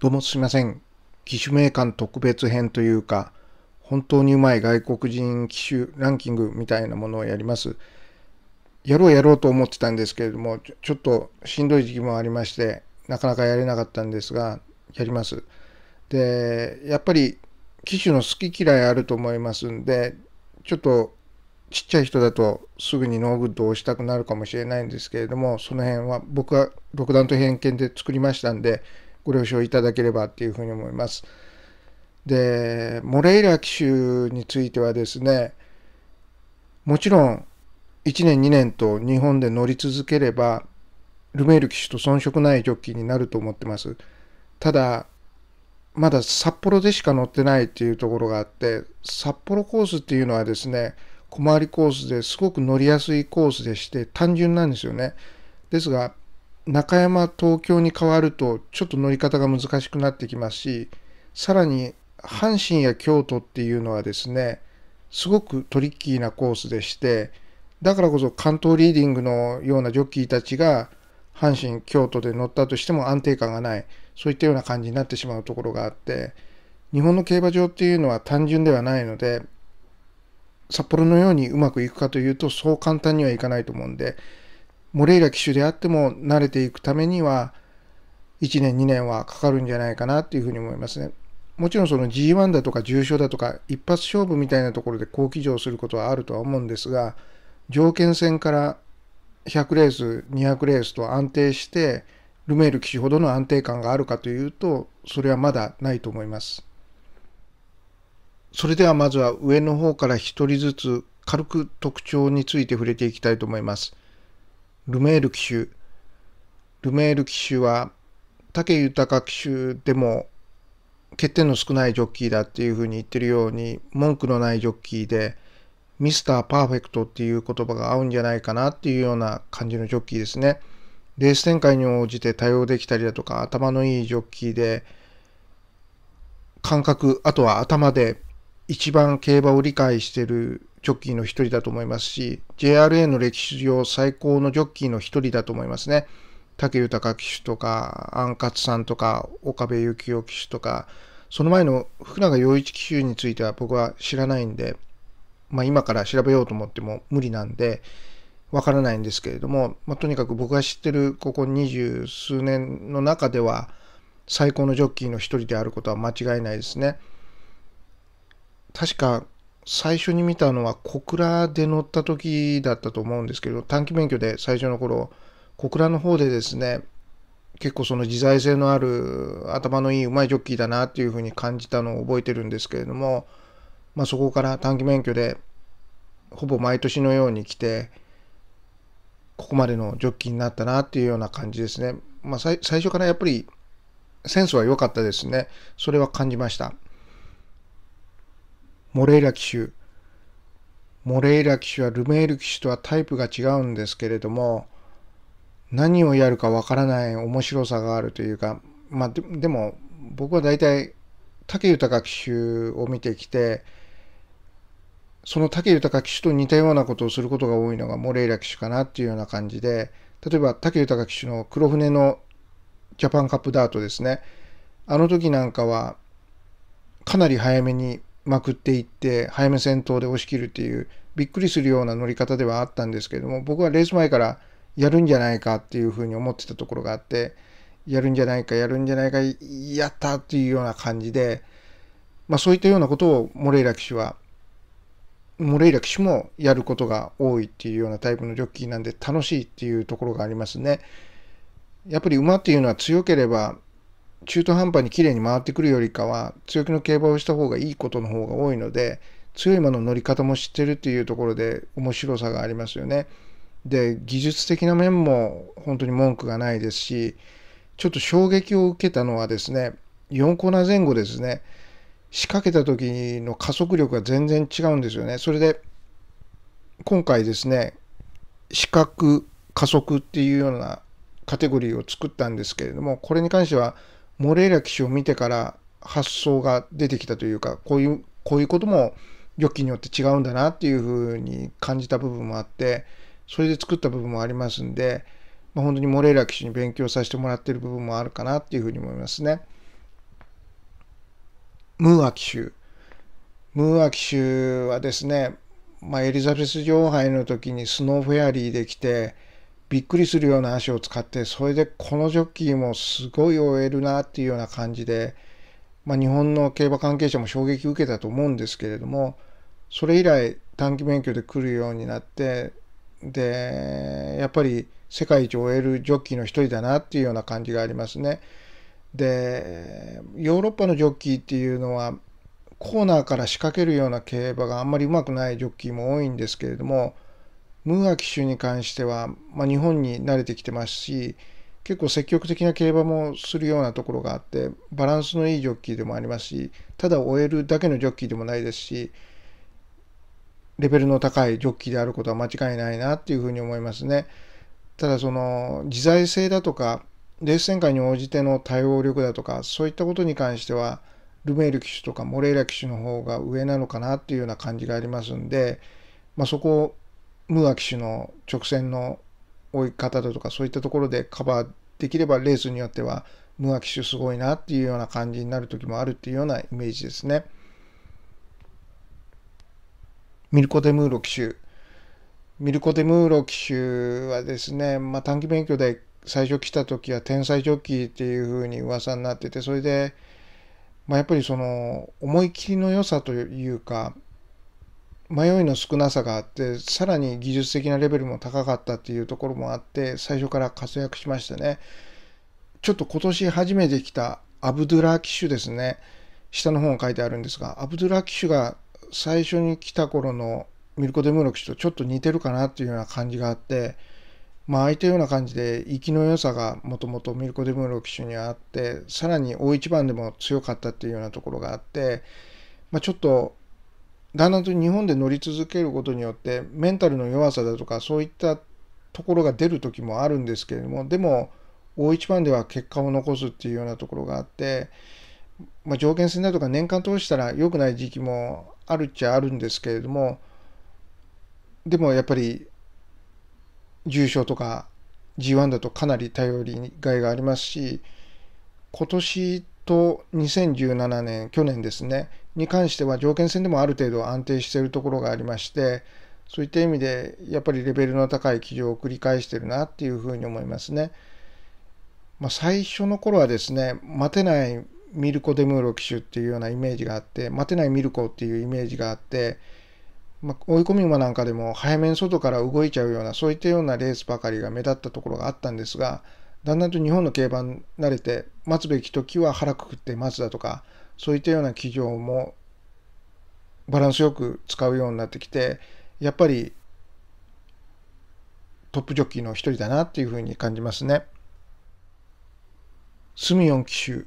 どうもすいません。機種名鑑特別編というか、本当にうまい外国人機種ランキングみたいなものをやります。やろうやろうと思ってたんですけれども、ちょっとしんどい時期もありまして、なかなかやれなかったんですが、やります。で、やっぱり機種の好き嫌いあると思いますんで、ちょっとちっちゃい人だとすぐにノーグッドをしたくなるかもしれないんですけれども、その辺は僕は独断と偏見で作りましたんで、ご了承いただければっていうふうに思います。で、モレイラ機種についてはですね、もちろん1年2年と日本で乗り続ければ、ルメール騎手と遜色ないジョッキーになると思ってます。ただ、まだ札幌でしか乗ってないっていうところがあって、札幌コースっていうのはですね、小回りコースですごく乗りやすいコースでして単純なんですよね。ですが、中山東京に変わるとちょっと乗り方が難しくなってきますしさらに阪神や京都っていうのはですねすごくトリッキーなコースでしてだからこそ関東リーディングのようなジョッキーたちが阪神京都で乗ったとしても安定感がないそういったような感じになってしまうところがあって日本の競馬場っていうのは単純ではないので札幌のようにうまくいくかというとそう簡単にはいかないと思うんでモレイラ機種であっても慣れていくためには、1年、2年はかかるんじゃないかなっていうふうに思いますね。もちろんその G1 だとか重症だとか一発勝負みたいなところで好騎乗することはあるとは思うんですが、条件戦から100レース、200レースと安定して、ルメール騎手ほどの安定感があるかというと、それはまだないと思います。それではまずは上の方から1人ずつ軽く特徴について触れていきたいと思います。ルメール騎手。ルメール騎手は、武豊騎手でも欠点の少ないジョッキーだっていうふうに言ってるように、文句のないジョッキーで、ミスターパーフェクトっていう言葉が合うんじゃないかなっていうような感じのジョッキーですね。レース展開に応じて対応できたりだとか、頭のいいジョッキーで、感覚、あとは頭で一番競馬を理解してるジョッキーの一人だと思いますし、JRA の歴史上最高のジョッキーの一人だと思いますね。武豊騎手とか、安勝さんとか、岡部幸雄騎手とか、その前の福永洋一騎手については僕は知らないんで、まあ、今から調べようと思っても無理なんで、わからないんですけれども、まあ、とにかく僕が知ってるここ二十数年の中では、最高のジョッキーの一人であることは間違いないですね。確か最初に見たのは小倉で乗った時だったと思うんですけど、短期免許で最初の頃、小倉の方でですね、結構その自在性のある頭のいいうまいジョッキーだなっていうふうに感じたのを覚えてるんですけれども、まあ、そこから短期免許でほぼ毎年のように来てここまでのジョッキーになったなっていうような感じですね、まあ、最初からやっぱりセンスは良かったですねそれは感じましたモレイラ騎手。モレイラ騎手はルメール騎手とはタイプが違うんですけれども、何をやるかわからない面白さがあるというか、まあででも僕は大体武豊騎手を見てきて、その武豊騎手と似たようなことをすることが多いのがモレイラ騎手かなっていうような感じで、例えば武豊騎手の黒船のジャパンカップダートですね。あの時なんかはかなり早めにまくっていって早め先頭で押し切るっていうびっくりするような乗り方ではあったんですけれども僕はレース前からやるんじゃないかっていうふうに思ってたところがあってやるんじゃないかやるんじゃないかやったっていうような感じで、まあ、そういったようなことをモレイラ騎手はモレイラ騎手もやることが多いっていうようなタイプのジョッキーなんで楽しいっていうところがありますね。やっぱり馬っていうのは強ければ中途半端に綺麗に回ってくるよりかは強気の競馬をした方がいいことの方が多いので強い馬の乗り方も知ってるっていうところで面白さがありますよね。で技術的な面も本当に文句がないですしちょっと衝撃を受けたのはですね4コーナー前後ですね仕掛けた時の加速力が全然違うんですよね。それで今回ですね視覚加速っていうようなカテゴリーを作ったんですけれどもこれに関してはモレイラ騎手を見てから発想が出てきたというか、こういう、こういうことも良きによって違うんだなっていうふうに感じた部分もあって、それで作った部分もありますんで、まあ、本当にモレイラ騎手に勉強させてもらってる部分もあるかなっていうふうに思いますね。ムーア騎手。ムーア騎手はですね、まあ、エリザベス女王杯の時にスノーフェアリーで来て、びっくりするような足を使ってそれでこのジョッキーもすごい終えるなっていうような感じで、まあ、日本の競馬関係者も衝撃を受けたと思うんですけれどもそれ以来短期免許で来るようになってでやっぱり世界一終えるジョッキーの一人だなっていうような感じがありますね。でヨーロッパのジョッキーっていうのはコーナーから仕掛けるような競馬があんまりうまくないジョッキーも多いんですけれどもムーア騎手に関しては、まあ、日本に慣れてきてますし結構積極的な競馬もするようなところがあってバランスのいいジョッキーでもありますしただ終えるだけのジョッキーでもないですしレベルの高いジョッキーであることは間違いないなっていうふうに思いますね。ただその自在性だとかレース展開に応じての対応力だとかそういったことに関してはルメール騎手とかモレイラ騎手の方が上なのかなっていうような感じがありますんで、まあ、そこをムーア騎手の直線の追い方だとかそういったところでカバーできればレースによってはムーア騎手すごいなっていうような感じになる時もあるっていうようなイメージですね。ミルコ・デ・ムーロ騎手ミルコ・デ・ムーロ騎手はですね、まあ、短期勉強で最初来た時は天才ジョッキーっていうふうに噂になっててそれで、まあ、やっぱりその思い切りの良さというか迷いの少なさがあってさらに技術的なレベルも高かったっていうところもあって最初から活躍しましたねちょっと今年初めて来たアブドゥラ騎手ですね下の方に書いてあるんですがアブドゥラ騎手が最初に来た頃のミルコ・デムーロ騎手とちょっと似てるかなっていうような感じがあってまあ空いたような感じで生きの良さがもともとミルコ・デムーロ騎手にあってさらに大一番でも強かったっていうようなところがあって、まあ、ちょっとだんだんと日本で乗り続けることによってメンタルの弱さだとかそういったところが出る時もあるんですけれどもでも大一番では結果を残すっていうようなところがあって、まあ、条件戦だとか年間通したら良くない時期もあるっちゃあるんですけれどもでもやっぱり重症とか G1 だとかなり頼りがいがありますし今年と2017年去年ですねに関しては条件戦でもある程度安定しているところがありまして、そういった意味でやっぱりレベルの高い騎乗を繰り返してるなっていうふうに思いますね。まあ、最初の頃はですね、待てないミルコ・デムーロ騎手っていうようなイメージがあって、待てないミルコっていうイメージがあって、まあ、追い込み馬なんかでも早めに外から動いちゃうような、そういったようなレースばかりが目立ったところがあったんですが、だんだんと日本の競馬に慣れて、待つべき時は腹くくって待つだとか、そういったような企業もバランスよく使うようになってきてやっぱりトップジョッキーの一人だなっていうふうに感じますね。スミヨン機種。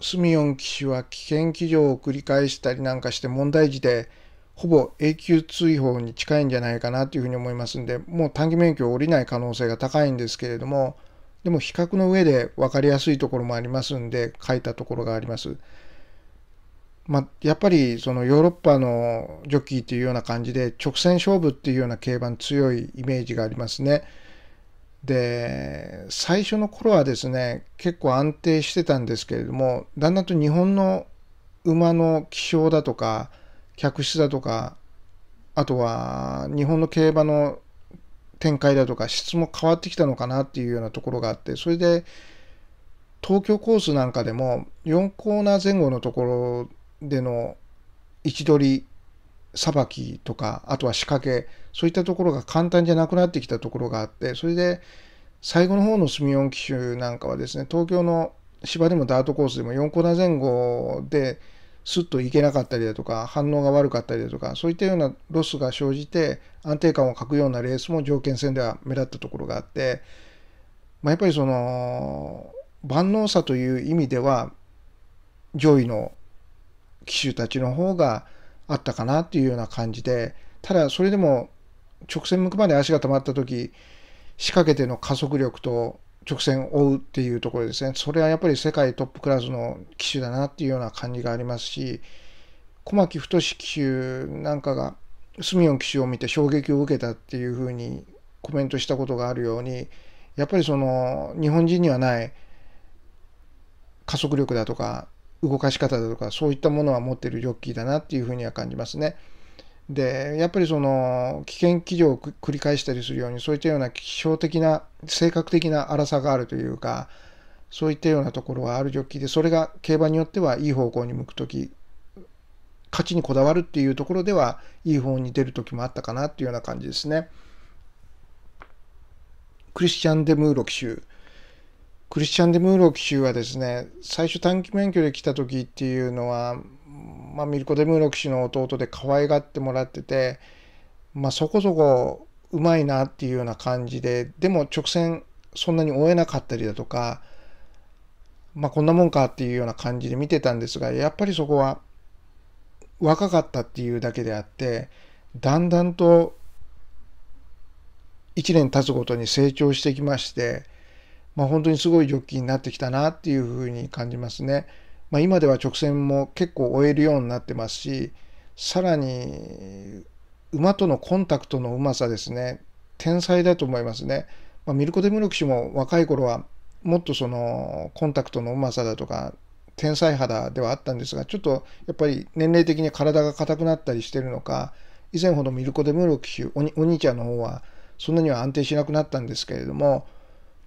スミヨン機種は危険機場を繰り返したりなんかして問題児でほぼ永久追放に近いんじゃないかなというふうに思いますんでもう短期免許を下りない可能性が高いんですけれどもでも比較の上で分かりやすいところもありますんで書いたところがあります。まあ、やっぱりそのヨーロッパのジョッキーというような感じで直線勝負っていうような競馬に強いイメージがありますね。で最初の頃はですね結構安定してたんですけれどもだんだんと日本の馬の気象だとか客室だとかあとは日本の競馬の展開だとか質も変わってきたのかなっていうようなところがあって、それで東京コースなんかでも4コーナー前後のところでの位置取り、さばきとか、あとは仕掛け、そういったところが簡単じゃなくなってきたところがあって、それで最後の方のスミヨン騎手なんかはですね、東京の芝でもダートコースでも4コーナー前後でスッといけなかったりだとか、反応が悪かったりだとか、そういったようなロスが生じて、安定感を欠くようなレースも条件戦では目立ったところがあって、まあ、やっぱりその、万能さという意味では、上位の騎手たちの方があったかなっていうような感じで、ただそれでも直線向くまで足が止まった時、仕掛けての加速力と直線を追うっていうところですね。それはやっぱり世界トップクラスの機種だなっていうような感じがありますし、小牧太志騎手なんかがスミオン騎手を見て衝撃を受けたっていうふうにコメントしたことがあるように、やっぱりその日本人にはない加速力だとか動かし方だとかそういったものは持ってるジョッキーだなっていうふうには感じますね。でやっぱりその危険騎乗を繰り返したりするようにそういったような気象的な性格的な荒さがあるというかそういったようなところはあるジョッキーでそれが競馬によってはいい方向に向く時勝ちにこだわるっていうところではいい方に出る時もあったかなっていうような感じですね。クリスチャン・デ・ムーロ騎手クリスチャン・デ・ムーロ騎手はですね最初短期免許で来た時っていうのはまあ、ミルコ・デムーロ騎士の弟で可愛がってもらってて、まあ、そこそこうまいなっていうような感じででも直線そんなに追えなかったりだとか、まあ、こんなもんかっていうような感じで見てたんですがやっぱりそこは若かったっていうだけであってだんだんと1年経つごとに成長してきまして、まあ、本当にすごいジョッキーになってきたなっていうふうに感じますね。まあ、今では直線も結構追えるようになってますし、さらに馬とのコンタクトのうまさですね、天才だと思いますね。まあ、ミルコ・デムルク氏も若い頃はもっとそのコンタクトのうまさだとか天才肌ではあったんですがちょっとやっぱり年齢的に体が硬くなったりしてるのか以前ほどミルコ・デムルク氏お兄ちゃんの方はそんなには安定しなくなったんですけれども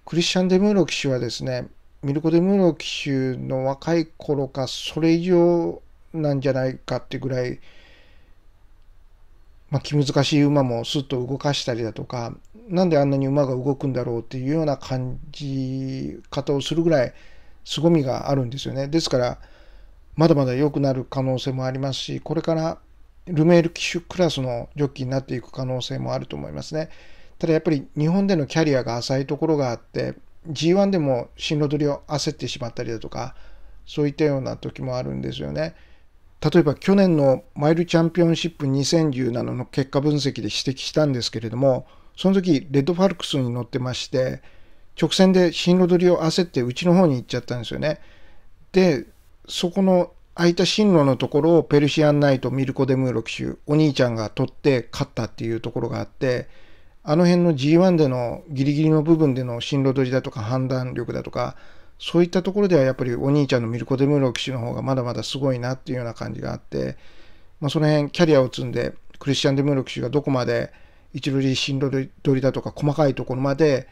クリスチャン・デムロキ氏はですねミルコ・デ・ムーロ騎手の若い頃かそれ以上なんじゃないかってぐらい、まあ、気難しい馬もスッと動かしたりだとかなんであんなに馬が動くんだろうっていうような感じ方をするぐらい凄みがあるんですよね。ですからまだまだ良くなる可能性もありますしこれからルメール騎手クラスのジョッキーになっていく可能性もあると思いますね。ただやっぱり日本でのキャリアが浅いところがあって G1 でも進路取りを焦ってしまったりだとか、そういったような時もあるんですよね。例えば去年のマイルチャンピオンシップ2017の結果分析で指摘したんですけれども、その時、レッドファルクスに乗ってまして、直線で進路取りを焦ってうちの方に行っちゃったんですよね。で、そこの空いた進路のところをペルシアンナイト、ミルコ・デムーロ騎手、お兄ちゃんが取って勝ったっていうところがあって、あの辺の G1 でのギリギリの部分での進路取りだとか判断力だとか、そういったところではやっぱりお兄ちゃんのミルコ・デムロ騎手の方がまだまだすごいなっていうような感じがあって、まあ、その辺キャリアを積んでクリスチャン・デムロ騎手がどこまで一塁進路取りだとか細かいところまで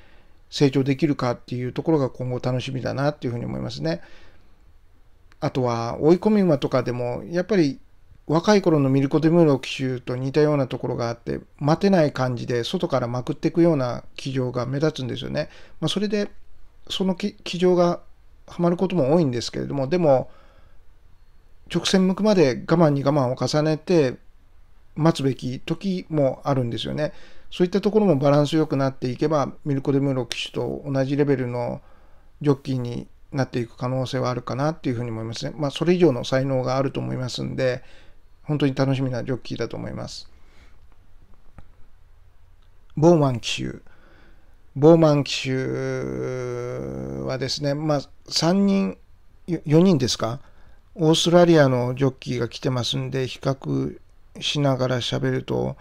成長できるかっていうところが今後楽しみだなっていうふうに思いますね。あとは追い込み馬とかでもやっぱり若い頃のミルコ・デムーロ騎手と似たようなところがあって、待てない感じで外からまくっていくような騎乗が目立つんですよね。まあ、それで、その騎乗がはまることも多いんですけれども、でも、直線向くまで我慢に我慢を重ねて待つべき時もあるんですよね。そういったところもバランスよくなっていけば、ミルコ・デムーロ騎手と同じレベルのジョッキーになっていく可能性はあるかなっていうふうに思いますね。まあ、それ以上の才能があると思いますんで、本当に楽しみなジョッキーだと思います。ボーマン騎手。ボーマン騎手はですね、まあ、3人、4人ですかオーストラリアのジョッキーが来てますんで、比較しながら喋ると、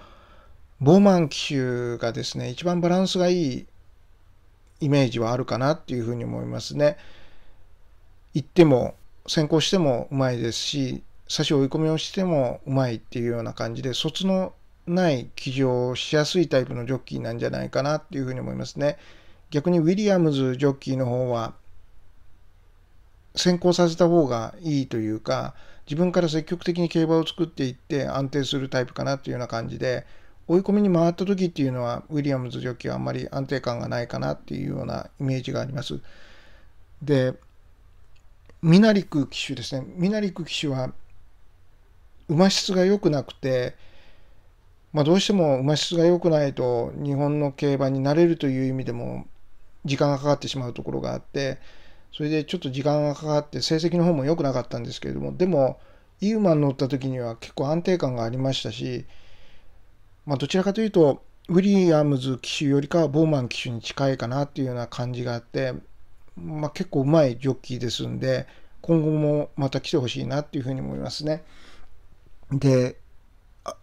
ボーマン騎手がですね、一番バランスがいいイメージはあるかなっていうふうに思いますね。行っても、先行してもうまいですし、差し追い込みをしてもうまいっていうような感じで、卒のない騎乗をしやすいタイプのジョッキーなんじゃないかなっていうふうに思いますね。逆にウィリアムズジョッキーの方は、先行させた方がいいというか、自分から積極的に競馬を作っていって安定するタイプかなっていうような感じで、追い込みに回った時っていうのは、ウィリアムズジョッキーはあんまり安定感がないかなっていうようなイメージがあります。で、ミナリク騎手ですね。ミナリク騎手は、馬質が良くなくて、まあ、どうしても馬質が良くないと日本の競馬に慣れるという意味でも時間がかかってしまうところがあってそれでちょっと時間がかかって成績の方も良くなかったんですけれどもでもいい馬に乗った時には結構安定感がありましたし、まあ、どちらかというとウィリアムズ騎手よりかはボーマン騎手に近いかなっていうような感じがあって、まあ、結構うまいジョッキーですんで今後もまた来てほしいなっていうふうに思いますね。で、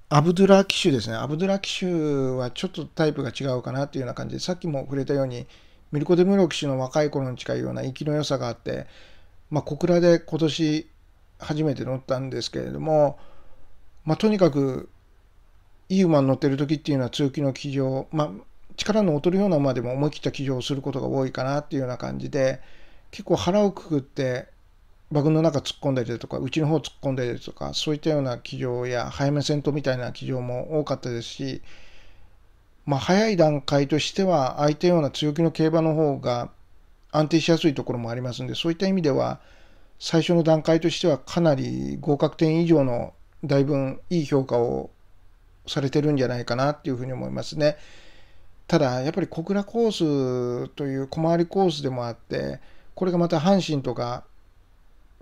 アブドゥラ騎手ですね。アブドゥラ機種はちょっとタイプが違うかなっていうような感じで、さっきも触れたように、ミルコ・デ・ムロ騎手の若い頃に近いような息の良さがあって、まあ、小倉で今年初めて乗ったんですけれども、まあ、とにかく、いい馬に乗ってる時っていうのは通気の騎乗、まあ、力の劣るような馬でも思い切った騎乗をすることが多いかなっていうような感じで、結構腹をくくってバグの中突っ込んだりだとか、うちの方突っ込んだりだとか、そういったような企業や、早め戦闘みたいな企業も多かったですし、まあ、早い段階としては、相手ような強気の競馬の方が安定しやすいところもありますんで、そういった意味では、最初の段階としてはかなり合格点以上のだいぶいい評価をされてるんじゃないかなっていうふうに思いますね。ただやっぱり小倉コースという小回りコースでもあってこれがまた阪神とか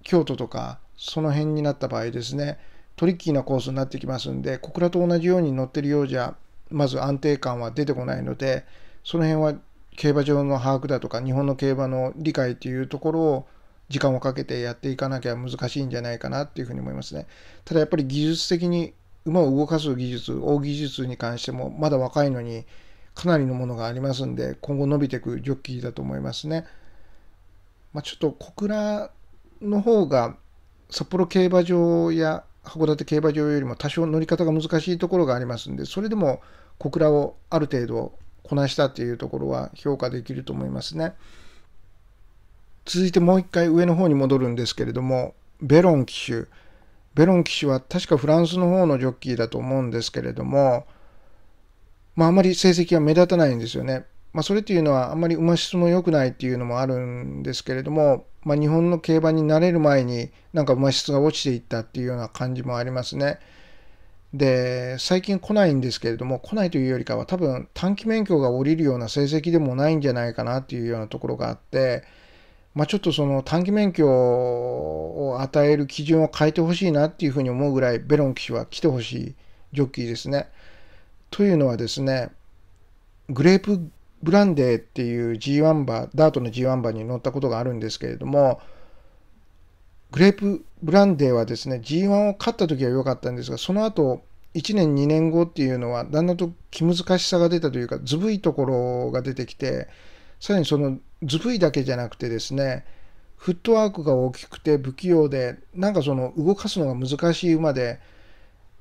京都とかその辺になった場合ですねトリッキーなコースになってきますんで小倉と同じように乗ってるようじゃまず安定感は出てこないのでその辺は競馬場の把握だとか日本の競馬の理解というところを時間をかけてやっていかなきゃ難しいんじゃないかなっていうふうに思いますね。ただやっぱり技術的に馬を動かす技術、大技術に関してもまだ若いのにかなりのものがありますんで今後伸びていくジョッキーだと思いますね。まあ、ちょっと小倉の方が札幌競馬場や函館競馬場よりも多少乗り方が難しいところがありますんで、それでも小倉をある程度こなしたっていうところは評価できると思いますね。続いてもう一回上の方に戻るんですけれども、ベロン騎手。ベロン騎手は確かフランスの方のジョッキーだと思うんですけれども、まああまり成績は目立たないんですよね。まあ、それっていうのはあんまり馬質も良くないっていうのもあるんですけれども、まあ、日本の競馬に慣れる前になんか馬質が落ちていったっていうような感じもありますね。で最近来ないんですけれども来ないというよりかは多分短期免許が下りるような成績でもないんじゃないかなっていうようなところがあって、まあ、ちょっとその短期免許を与える基準を変えてほしいなっていうふうに思うぐらいベロン騎手は来てほしいジョッキーですね。というのはですねグレープブランデーっていう G1 馬、ダートの G1 馬に乗ったことがあるんですけれども、グレープブランデーはですね、G1 を勝った時は良かったんですが、その後、1年2年後っていうのは、だんだんと気難しさが出たというか、ずぶいところが出てきて、さらにそのずぶいだけじゃなくてですね、フットワークが大きくて不器用で、なんかその動かすのが難しい馬で、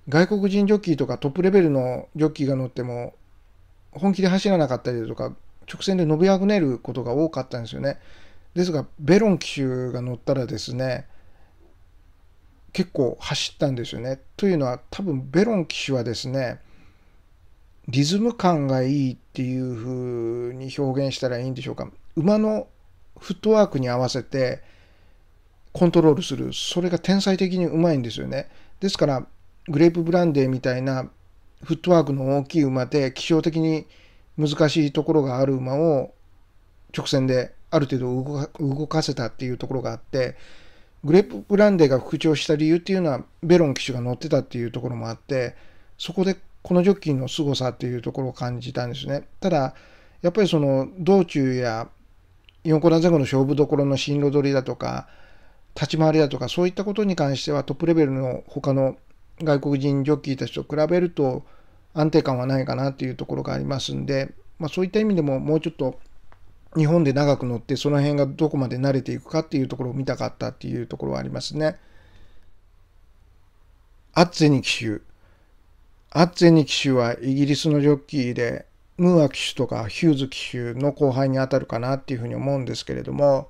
外国人ジョッキーとかトップレベルのジョッキーが乗っても本気で走らなかったりとか、直線で伸びあぐねることが多かったんですよね。ですが、ベロン騎手が乗ったらですね、結構走ったんですよね。というのは、多分ベロン騎手はですね、リズム感がいいっていうふうに表現したらいいんでしょうか。馬のフットワークに合わせてコントロールする。それが天才的にうまいんですよね。ですから、グレープブランデーみたいなフットワークの大きい馬で気象的に難しいところがある馬を直線である程度動かせたっていうところがあってグレープブランデーが復調した理由っていうのはベロン騎手が乗ってたっていうところもあってそこでこのジョッキーの凄さっていうところを感じたんですねただやっぱりその道中や4コーナー前後の勝負どころの進路取りだとか立ち回りだとかそういったことに関してはトップレベルの他の外国人ジョッキーたちと比べると安定感はないかなというところがありますんで、まあ、そういった意味でももうちょっと日本で長く乗ってその辺がどこまで慣れていくかっていうところを見たかったっていうところはありますね。アッツェニ騎手。アッツェニ騎手はイギリスのジョッキーでムーア騎手とかヒューズ騎手の後輩にあたるかなっていうふうに思うんですけれども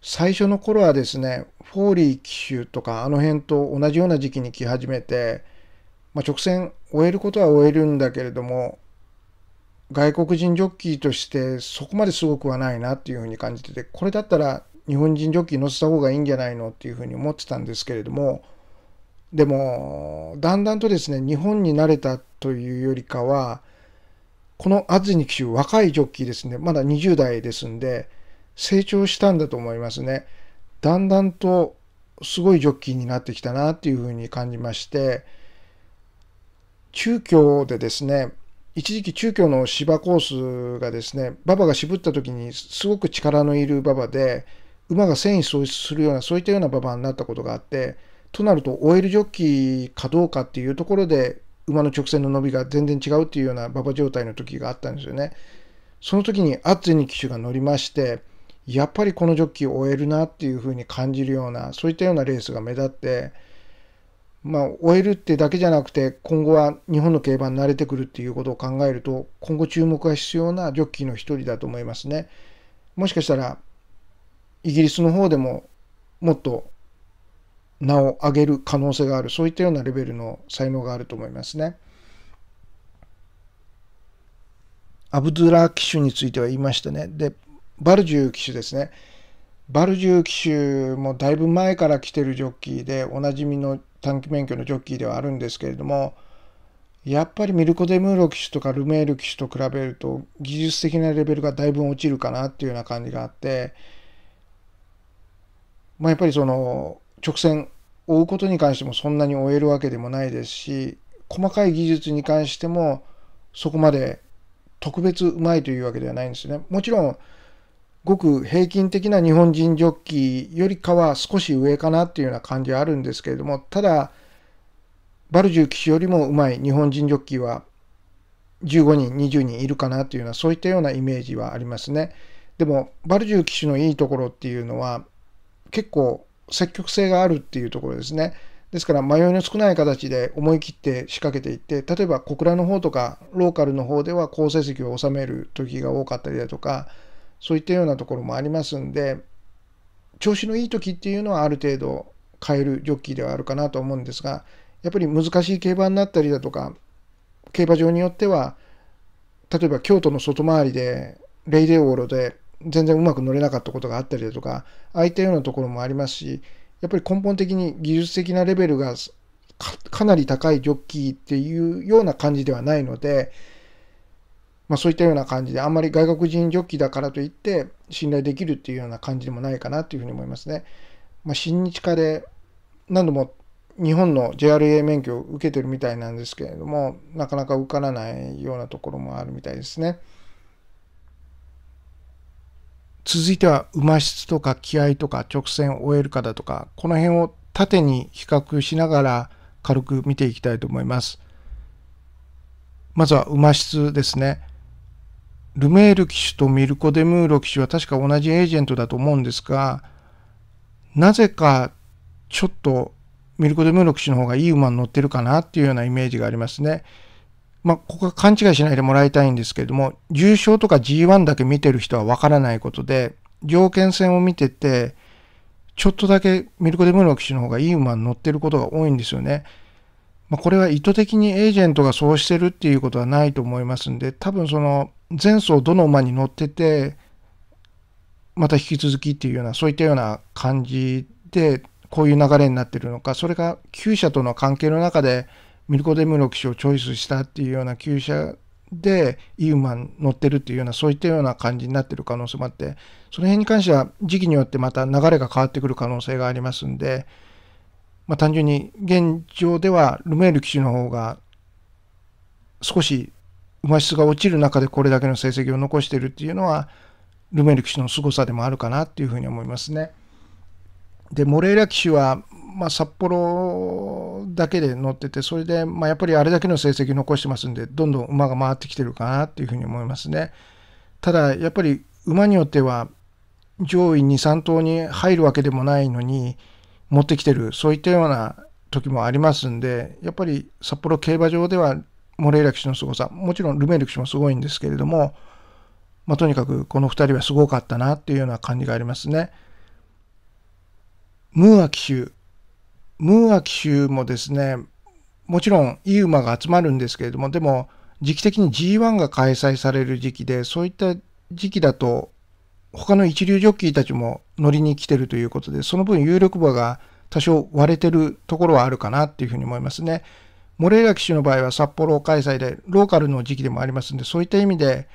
最初の頃はですね、フォーリー機種とかあの辺と同じような時期に来始めて、まあ、直線終えることは終えるんだけれども、外国人ジョッキーとしてそこまですごくはないなっていうふうに感じてて、これだったら日本人ジョッキー乗せた方がいいんじゃないのっていうふうに思ってたんですけれども、でも、だんだんとですね、日本に慣れたというよりかは、この安住騎手、若いジョッキーですね、まだ20代ですんで、成長したんだと思いますね。だんだんとすごいジョッキーになってきたなっていうふうに感じまして、中京でですね、一時期中京の芝コースがですね、馬場が渋った時にすごく力のいる馬場で、馬が繊維喪失するような、そういったような馬場になったことがあって、となると OL ジョッキーかどうかっていうところで、馬の直線の伸びが全然違うっていうような馬場状態の時があったんですよね。その時にアッツェニ騎手が乗りまして、やっぱりこのジョッキー終えるなっていうふうに感じるような、そういったようなレースが目立って、まあ、終えるってだけじゃなくて、今後は日本の競馬に慣れてくるっていうことを考えると、今後注目が必要なジョッキーの一人だと思いますね。もしかしたら、イギリスの方でももっと名を上げる可能性がある、そういったようなレベルの才能があると思いますね。アブドゥラ騎手については言いましたね。で、バルジュー騎手ですね。バルジュー騎手もだいぶ前から来てるジョッキーで、おなじみの短期免許のジョッキーではあるんですけれども、やっぱりミルコ・デムーロ騎手とかルメール騎手と比べると技術的なレベルがだいぶ落ちるかなっていうような感じがあって、まあ、やっぱりその直線追うことに関してもそんなに追えるわけでもないですし細かい技術に関してもそこまで特別うまいというわけではないんですね。もちろんごく平均的な日本人ジョッキーよりかは少し上かなっていうような感じはあるんですけれども、ただ、バルジュー騎手よりもうまい日本人ジョッキーは15人、20人いるかなというような、そういったようなイメージはありますね。でも、バルジュー騎手のいいところっていうのは、結構積極性があるっていうところですね。ですから、迷いの少ない形で思い切って仕掛けていって、例えば小倉の方とか、ローカルの方では好成績を収める時が多かったりだとか、そういったようなところもありますんで、調子のいい時っていうのはある程度変えるジョッキーではあるかなと思うんですが、やっぱり難しい競馬になったりだとか、競馬場によっては、例えば京都の外回りで、レイデオーロで全然うまく乗れなかったことがあったりだとか、ああいったようなところもありますし、やっぱり根本的に技術的なレベルがかなり高いジョッキーっていうような感じではないので、まあ、そういったような感じで、あんまり外国人ジョッキーだからといって信頼できるっていうような感じでもないかなというふうに思いますね。まあ、親日家で何度も日本の JRA 免許を受けてるみたいなんですけれども、なかなか受からないようなところもあるみたいですね。続いては馬質とか気合とか直線を終えるかだとか、この辺を縦に比較しながら軽く見ていきたいと思います。まずは馬質ですね。ルメール騎手とミルコ・デ・ムーロ騎手は確か同じエージェントだと思うんですが、なぜかちょっとミルコ・デ・ムーロ騎手の方がいい馬に乗ってるかなっていうようなイメージがありますね。まあ、ここは勘違いしないでもらいたいんですけれども、重賞とか G1 だけ見てる人はわからないことで、条件戦を見てて、ちょっとだけミルコ・デ・ムーロ騎手の方がいい馬に乗ってることが多いんですよね。まあ、これは意図的にエージェントがそうしてるっていうことはないと思いますんで、多分その前走どの馬に乗ってて、また引き続きっていうような、そういったような感じで、こういう流れになってるのか、それが厩舎との関係の中で、ミルコ・デムロ騎手をチョイスしたっていうような厩舎で、いい馬に乗ってるっていうような、そういったような感じになってる可能性もあって、その辺に関しては時期によってまた流れが変わってくる可能性がありますんで、まあ、単純に現状ではルメール騎手の方が少し馬質が落ちる中でこれだけの成績を残しているっていうのはルメール騎手の凄さでもあるかなっていうふうに思いますね。でモレイラ騎手は、まあ、札幌だけで乗っててそれで、まあ、やっぱりあれだけの成績残してますんでどんどん馬が回ってきてるかなっていうふうに思いますね。ただやっぱり馬によっては上位23頭に入るわけでもないのに持ってきてる、そういったような時もありますんで、やっぱり札幌競馬場ではモレイラ騎手の凄さ、もちろんルメール騎手もすごいんですけれども、まあ、とにかくこの2人はすごかったなっていうような感じがありますね。ムーア騎手、ムーア騎手もですね、もちろんいい馬が集まるんですけれども、でも時期的に G1 が開催される時期で、そういった時期だと他の一流ジョッキーたちも乗りに来てるということで、その分有力馬が多少割れてるところはあるかなっていうふうに思いますね。モレイラ騎手の場合は札幌開催でローカルの時期でもありますんで、そういった意味で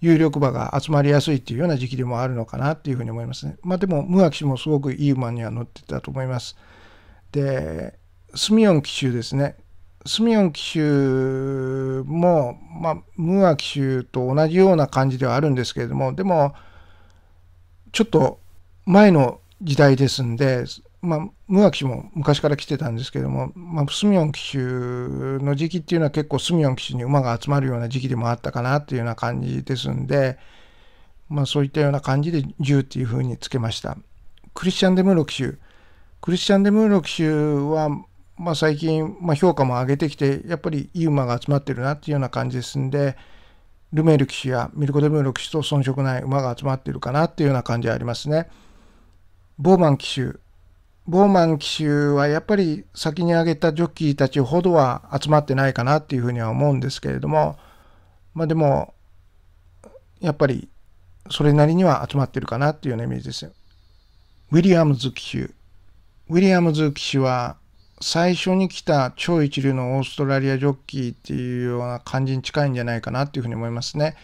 有力馬が集まりやすいっていうような時期でもあるのかなっていうふうに思いますね。まあでも、ムア騎手もすごくいい馬には乗ってたと思います。で、スミヨン騎手ですね。スミヨン騎手も、まあ、ムア騎手と同じような感じではあるんですけれども、でも、ちょっと前の時代ですんで、まあ、無脇氏も昔から来てたんですけども、まあ、スミヨン騎手の時期っていうのは結構スミヨン騎手に馬が集まるような時期でもあったかなっていうような感じですんで、まあ、そういったような感じで10っていうふうにつけました。クリスチャン・デ・ムーロ騎手クリスチャン・デ・ムーロ騎手は、まあ、最近、まあ、評価も上げてきてやっぱりいい馬が集まってるなっていうような感じですんでルメール騎手やミルコ・デ・ムーロ騎手と遜色ない馬が集まってるかなっていうような感じはありますね。ボーマン騎手。ボーマン騎手はやっぱり先に挙げたジョッキーたちほどは集まってないかなっていうふうには思うんですけれども、まあでも、やっぱりそれなりには集まってるかなっていうようなイメージですよ。ウィリアムズ騎手。ウィリアムズ騎手は最初に来た超一流のオーストラリアジョッキーっていうような感じに近いんじゃないかなっていうふうに思いますね。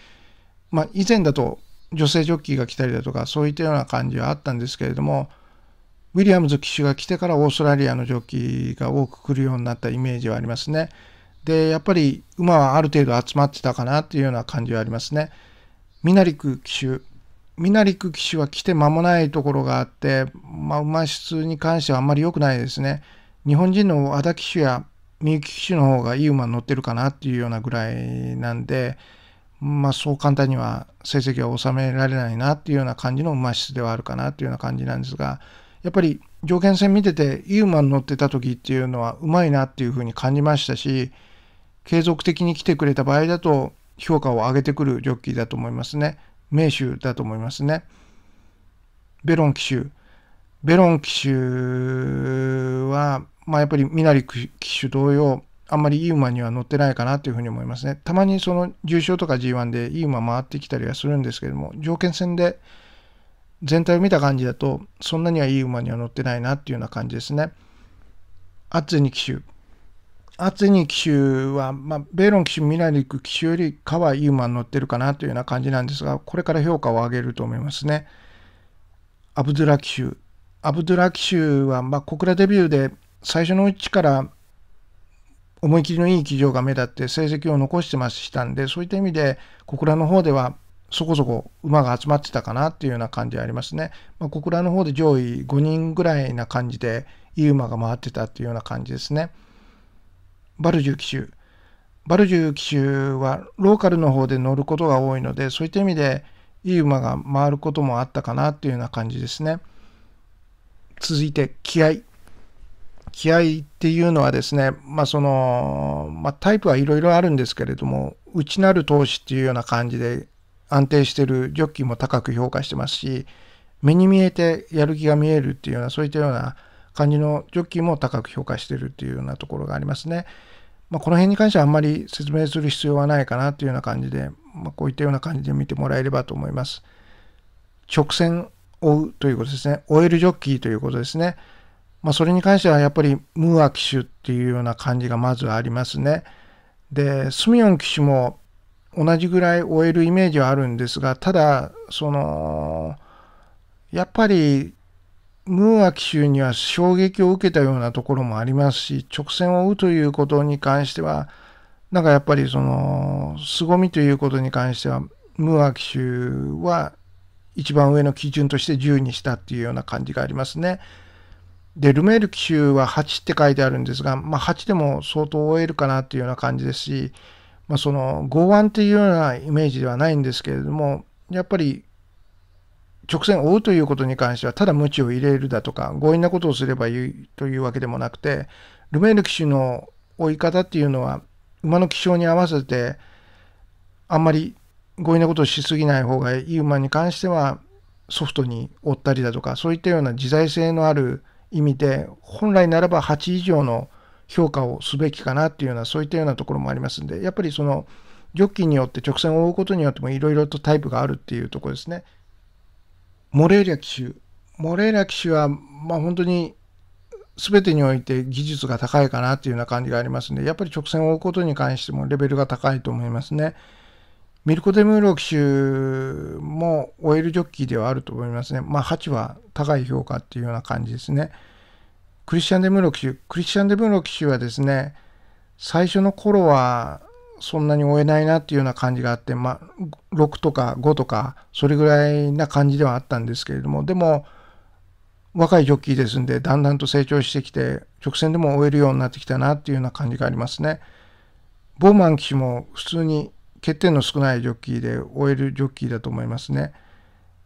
まあ以前だと女性ジョッキーが来たりだとかそういったような感じはあったんですけれどもウィリアムズ騎手が来てからオーストラリアのジョッキーが多く来るようになったイメージはありますね。でやっぱり馬はある程度集まってたかなっていうような感じはありますね。ミナリク騎手ミナリク騎手は来て間もないところがあって、まあ、馬質に関してはあんまり良くないですね。日本人の和田騎手や三幸騎手の方がいい馬に乗ってるかなっていうようなぐらいなんで、まあ、そう簡単には成績は収められないなっていうような感じの馬質ではあるかなっていうような感じなんですが、やっぱり条件戦見てて、いい馬に乗ってた時っていうのはうまいなっていうふうに感じましたし、継続的に来てくれた場合だと、評価を上げてくるジョッキーだと思いますね。名手だと思いますね。ベロン騎手。ベロン騎手は、まあ、やっぱりミナリ騎手同様、あんまりいい馬には乗ってないかなというふうに思いますね。たまにその重賞とか G1 でいい馬回ってきたりはするんですけども、条件戦で全体を見た感じだと、そんなにはいい馬には乗ってないなっていうような感じですね。アッツェニ騎手。アッツェニ騎手は、まあ、ベーロン騎手、ミラリック騎手よりかはいい馬に乗ってるかなというような感じなんですが、これから評価を上げると思いますね。アブドゥラ騎手。アブドゥラ騎手は、まあ、小倉デビューで最初のうちから思い切りのいい企業が目立って成績を残してましたんで、そういった意味で、小倉の方ではそこそこ馬が集まってたかなっていうような感じはありますね。まあ、小倉の方で上位5人ぐらいな感じで、いい馬が回ってたっていうような感じですね。バルジュ騎手。バルジュ騎手はローカルの方で乗ることが多いので、そういった意味で、いい馬が回ることもあったかなっていうような感じですね。続いて、気合。気合っていうのはですね、まあ、その、まあ、タイプはいろいろあるんですけれども、内なる投資っていうような感じで安定してるジョッキーも高く評価してますし、目に見えてやる気が見えるっていうような、そういったような感じのジョッキーも高く評価してるっていうようなところがありますね。まあ、この辺に関してはあんまり説明する必要はないかなというような感じで、まあ、こういったような感じで見てもらえればと思います。直線追うということですね。追えるジョッキーということですね。まあ、それに関してはやっぱりムーア騎手っていうような感じがまずありますね。で、スミヨン騎手も同じぐらい終えるイメージはあるんですが、ただ、その、やっぱりムーア騎手には衝撃を受けたようなところもありますし、直線を追うということに関しては、なんかやっぱりその、凄みということに関しては、ムーア騎手は一番上の基準として10にしたっていうような感じがありますね。で、ルメール騎手は8って書いてあるんですが、まあ、8でも相当終えるかなっていうような感じですし、まあ、その5-1っていうようなイメージではないんですけれども、やっぱり直線を追うということに関しては、ただ無知を入れるだとか、強引なことをすればいいというわけでもなくて、ルメール騎手の追い方っていうのは、馬の気性に合わせて、あんまり強引なことをしすぎない方がいい馬に関しては、ソフトに追ったりだとか、そういったような自在性のある意味で本来ならば8以上の評価をすべきかなっていうようなそういったようなところもありますんでやっぱりそのジョッキーによって直線を追うことによってもいろいろとタイプがあるっていうところですね。モレーリャ騎手モレーリャ騎手はまあ本当に全てにおいて技術が高いかなっていうような感じがありますんでやっぱり直線を追うことに関してもレベルが高いと思いますね。ミルコ・デムーロ騎手も終えるジョッキーではあると思いますね。まあ、8は高い評価っていうような感じですね。クリスチャン・デムーロ騎手、クリスチャン・デムーロ騎手はですね、最初の頃はそんなに追えないなっていうような感じがあって、まあ、6とか5とか、それぐらいな感じではあったんですけれども、でも、若いジョッキーですんで、だんだんと成長してきて、直線でも追えるようになってきたなっていうような感じがありますね。ボーマン騎手も普通に欠点の少ないジョッキーで終えるジョッキーだと思いますね。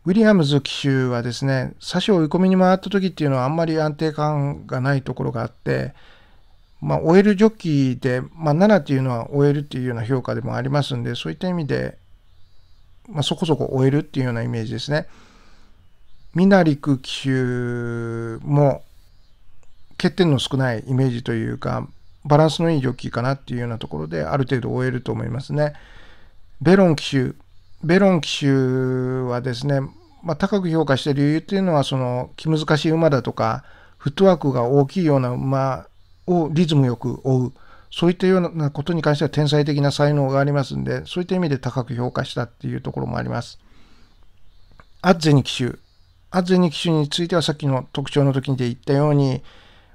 ウィリアムズ騎手はですね、差し追い込みに回った時っていうのはあんまり安定感がないところがあって、まあ、終えるジョッキーで、まあ、7っていうのは終えるっていうような評価でもありますんで、そういった意味で、まあ、そこそこ終えるっていうようなイメージですね。ミナリク騎手も欠点の少ないイメージというか、バランスのいいジョッキーかなっていうようなところで、ある程度終えると思いますね。ベロン騎手、ベロン騎手はですね、まあ、高く評価してる理由っていうのは、その気難しい馬だとか、フットワークが大きいような馬をリズムよく追う、そういったようなことに関しては天才的な才能がありますんで、そういった意味で高く評価したっていうところもあります。アッゼニ騎手。アッゼニ騎手についてはさっきの特徴の時にで言ったように、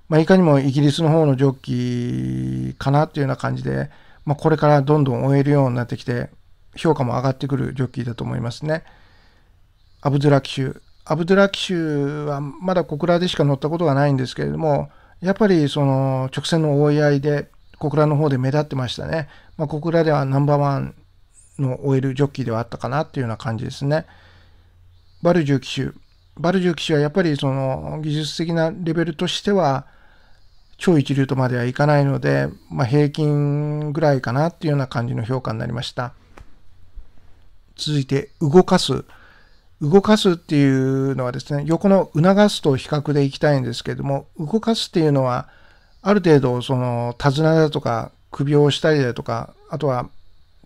まあ、いかにもイギリスの方のジョッキーかなっていうような感じで、まあ、これからどんどん追えるようになってきて、評価も上がってくるジョッキーだと思いますね。アブドゥラ騎手。アブドゥラ騎手はまだ小倉でしか乗ったことがないんですけれども、やっぱりその直線の追い合いで小倉の方で目立ってましたね。まあ、小倉ではナンバーワンの終えるジョッキーではあったかなっていうような感じですね。バルジュ騎手。バルジュ騎手はやっぱりその技術的なレベルとしては超一流とまではいかないので、まあ、平均ぐらいかなっていうような感じの評価になりました。続いて動かす。動かすっていうのはですね、横の促すと比較でいきたいんですけれども、動かすっていうのは、ある程度、その、手綱だとか、首を押したりだとか、あとは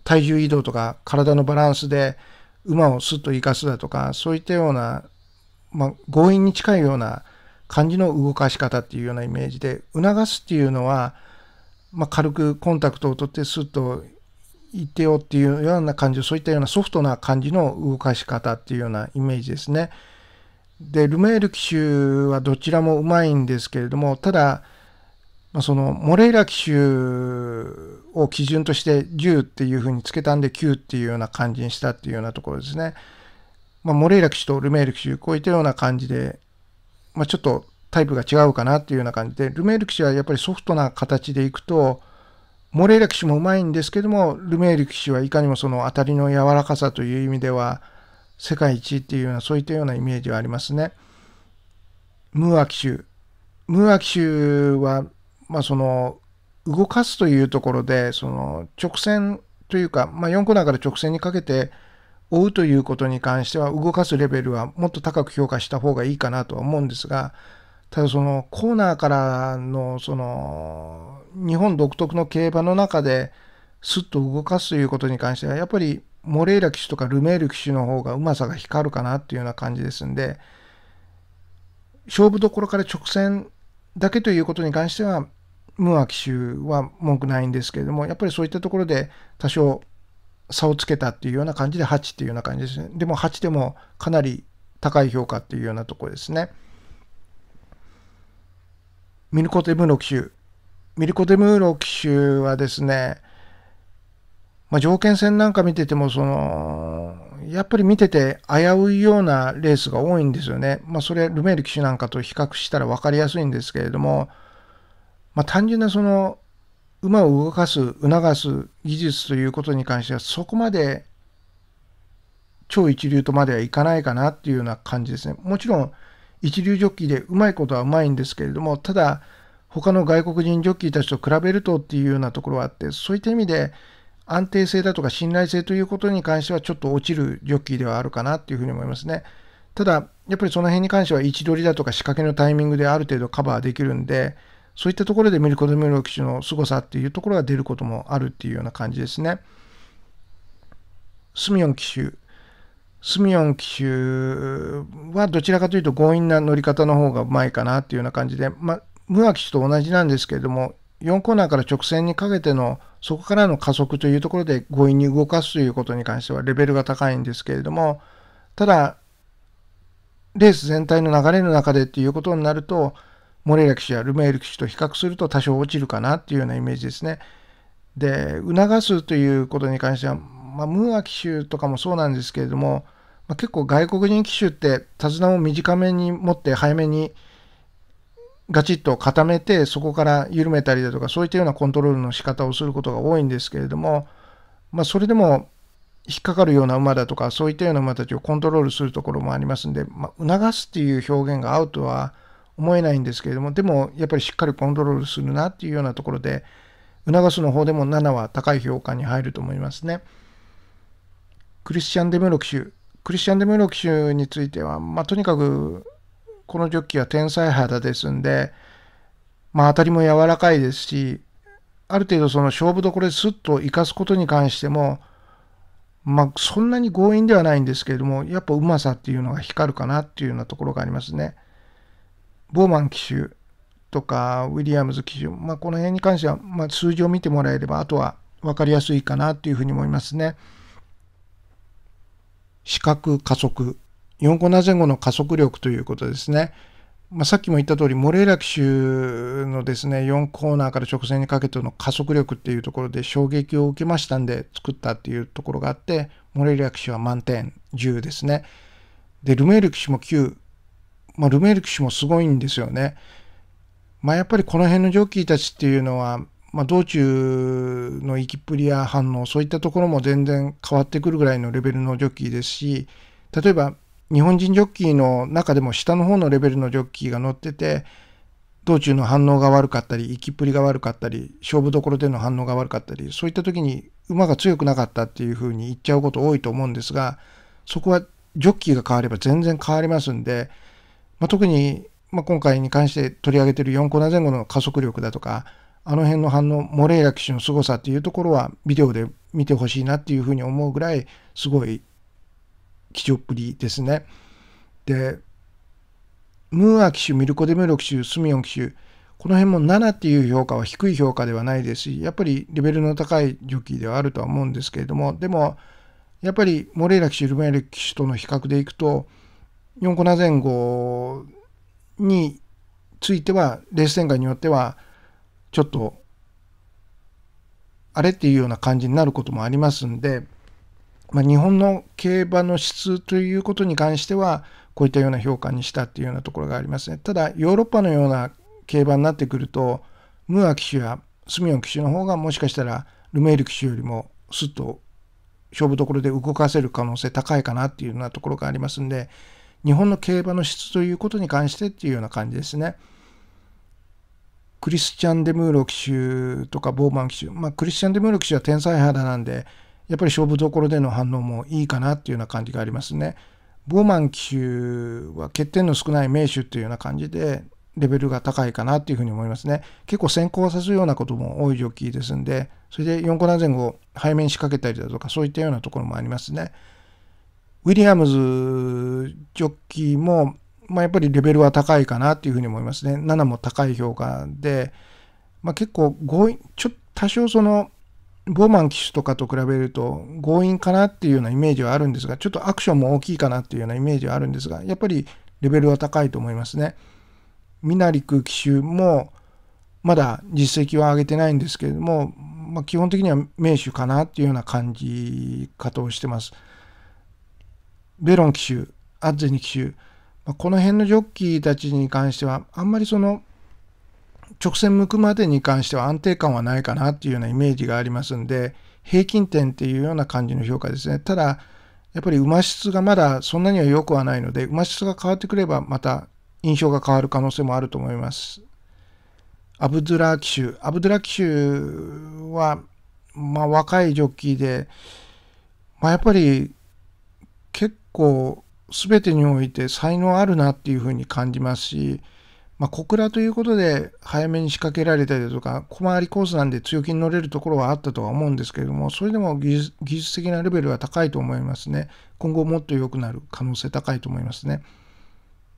体重移動とか、体のバランスで馬をスッと生かすだとか、そういったような、まあ、強引に近いような感じの動かし方っていうようなイメージで、促すっていうのは、まあ、軽くコンタクトを取ってスッとってよっていうような感じ、そういったようなソフトな感じの動かし方っていうようなイメージですね。で、ルメール騎手はどちらもうまいんですけれども、ただ、まあ、そのモレイラ騎手を基準として10っていうふうにつけたんで9っていうような感じにしたっていうようなところですね。まあ、モレイラ騎手とルメール騎手、こういったような感じで、まあ、ちょっとタイプが違うかなっていうような感じで、ルメール騎手はやっぱりソフトな形でいくと、モレーラ騎手もうまいんですけども、ルメール騎手はいかにもその当たりの柔らかさという意味では、世界一っていうような、そういったようなイメージはありますね。ムーア騎手。ムーア騎手は、まあその、動かすというところで、その直線というか、まあ4コーナーから直線にかけて追うということに関しては、動かすレベルはもっと高く評価した方がいいかなとは思うんですが、ただそのコーナーからのその日本独特の競馬の中ですっと動かすということに関してはやっぱりモレイラ騎手とかルメール騎手の方がうまさが光るかなっていうような感じですんで勝負どころから直線だけということに関してはムーア騎手は文句ないんですけれどもやっぱりそういったところで多少差をつけたっていうような感じで8っていうような感じですねでも8でもかなり高い評価っていうようなところですね。ミルコテムーロ騎手。ミルコテムーロ騎手はですね、まあ、条件戦なんか見てても、その、やっぱり見てて危ういようなレースが多いんですよね。まあ、それ、ルメール騎手なんかと比較したら分かりやすいんですけれども、まあ、単純なその、馬を動かす、促す技術ということに関しては、そこまで超一流とまではいかないかなっていうような感じですね。もちろん、一流ジョッキーでうまいことはうまいんですけれども、ただ、他の外国人ジョッキーたちと比べるとっていうようなところはあって、そういった意味で、安定性だとか信頼性ということに関してはちょっと落ちるジョッキーではあるかなっていうふうに思いますね。ただ、やっぱりその辺に関しては位置取りだとか仕掛けのタイミングである程度カバーできるんで、そういったところでミルコ・ドミロ騎手の凄さっていうところが出ることもあるっていうような感じですね。スミヨン騎手スミヨン騎手はどちらかというと強引な乗り方の方がうまいかなっていうような感じで、まあ、ムア騎手と同じなんですけれども、4コーナーから直線にかけての、そこからの加速というところで強引に動かすということに関してはレベルが高いんですけれども、ただ、レース全体の流れの中でっていうことになると、モレイラ騎手やルメール騎手と比較すると多少落ちるかなっていうようなイメージですね。で、促すということに関しては、まあ、ムーア機種とかもそうなんですけれども、まあ、結構外国人機種って手綱を短めに持って早めにガチッと固めてそこから緩めたりだとかそういったようなコントロールの仕方をすることが多いんですけれども、まあ、それでも引っかかるような馬だとかそういったような馬たちをコントロールするところもありますんで、まあ、促すっていう表現が合うとは思えないんですけれどもでもやっぱりしっかりコントロールするなっていうようなところで促すの方でも7は高い評価に入ると思いますね。クリスチャン・デムロ騎手クリスチャン・デムロ騎手については、まあ、とにかくこのジョッキーは天才肌ですんで、まあ、当たりも柔らかいですしある程度その勝負どころですっと生かすことに関しても、まあ、そんなに強引ではないんですけれどもやっぱうまさっていうのが光るかなっていうようなところがありますね。ボーマン騎手とかウィリアムズ騎手、まあ、この辺に関しては、まあ、数字を見てもらえればあとは分かりやすいかなっていうふうに思いますね。視覚加速、4コーナー前後の加速力ということですね。まあ、さっきも言った通り、モレーラ騎手のですね、4コーナーから直線にかけての加速力っていうところで衝撃を受けましたんで作ったっていうところがあって、モレーラ騎手は満点10ですね。で、ルメールク手も9。まあ、ルメール騎手もすごいんですよね。まあ、やっぱりこの辺のジョッキーたちっていうのは、まあ、道中の行きっぷりや反応そういったところも全然変わってくるぐらいのレベルのジョッキーですし例えば日本人ジョッキーの中でも下の方のレベルのジョッキーが乗ってて道中の反応が悪かったり行きっぷりが悪かったり勝負どころでの反応が悪かったりそういった時に馬が強くなかったっていうふうに言っちゃうこと多いと思うんですがそこはジョッキーが変われば全然変わりますんで、まあ、特に、まあ、今回に関して取り上げてる4コーナー前後の加速力だとかあの辺の反応、モレイラ騎手の凄さっていうところはビデオで見てほしいなっていうふうに思うぐらいすごい貴重っぷりですね。で、ムーア騎手、ミルコ・デメロ騎手、スミオン騎手、この辺も7っていう評価は低い評価ではないですし、やっぱりレベルの高いジョッキーではあるとは思うんですけれども、でも、やっぱりモレイラ騎手、ルメール騎手との比較でいくと、4コナ前後については、レース展開によっては、ちょっと、あれっていうような感じになることもありますんで、まあ、日本の競馬の質ということに関しては、こういったような評価にしたっていうようなところがありますね。ただ、ヨーロッパのような競馬になってくると、ムーア騎手やスミオン騎手の方がもしかしたらルメール騎手よりもすっと勝負どころで動かせる可能性高いかなっていうようなところがありますんで、日本の競馬の質ということに関してっていうような感じですね。クリスチャン・デ・ムーロ騎手とかボーマン騎手、まあ、クリスチャン・デ・ムーロ騎手は天才肌なんで、やっぱり勝負どころでの反応もいいかなっていうような感じがありますね。ボーマン騎手は欠点の少ない名手っていうような感じで、レベルが高いかなっていうふうに思いますね。結構先行させるようなことも多いジョッキーですんで、それで4コーナー前後、背面仕掛けたりだとか、そういったようなところもありますね。ウィリアムズジョッキーもまあ、やっぱりレベルは高いかなっていうふうに思いますね。7も高い評価で、まあ、結構強引、ちょっと多少その、ボーマン騎手とかと比べると強引かなっていうようなイメージはあるんですが、ちょっとアクションも大きいかなっていうようなイメージはあるんですが、やっぱりレベルは高いと思いますね。ミナリク騎手も、まだ実績は上げてないんですけれども、まあ、基本的には名手かなっていうような感じ方をしてます。ベロン騎手、アッゼニ騎手、この辺のジョッキーたちに関しては、あんまりその、直線向くまでに関しては安定感はないかなっていうようなイメージがありますんで、平均点っていうような感じの評価ですね。ただ、やっぱり馬質がまだそんなには良くはないので、馬質が変わってくればまた印象が変わる可能性もあると思います。アブドゥラ騎手。アブドゥラ騎手は、まあ若いジョッキーで、まあやっぱり結構全てにおいて才能あるなっていうふうに感じますし、まあ、小倉ということで早めに仕掛けられたりだとか、小回りコースなんで強気に乗れるところはあったとは思うんですけれども、それでも技術的なレベルは高いと思いますね。今後もっと良くなる可能性高いと思いますね。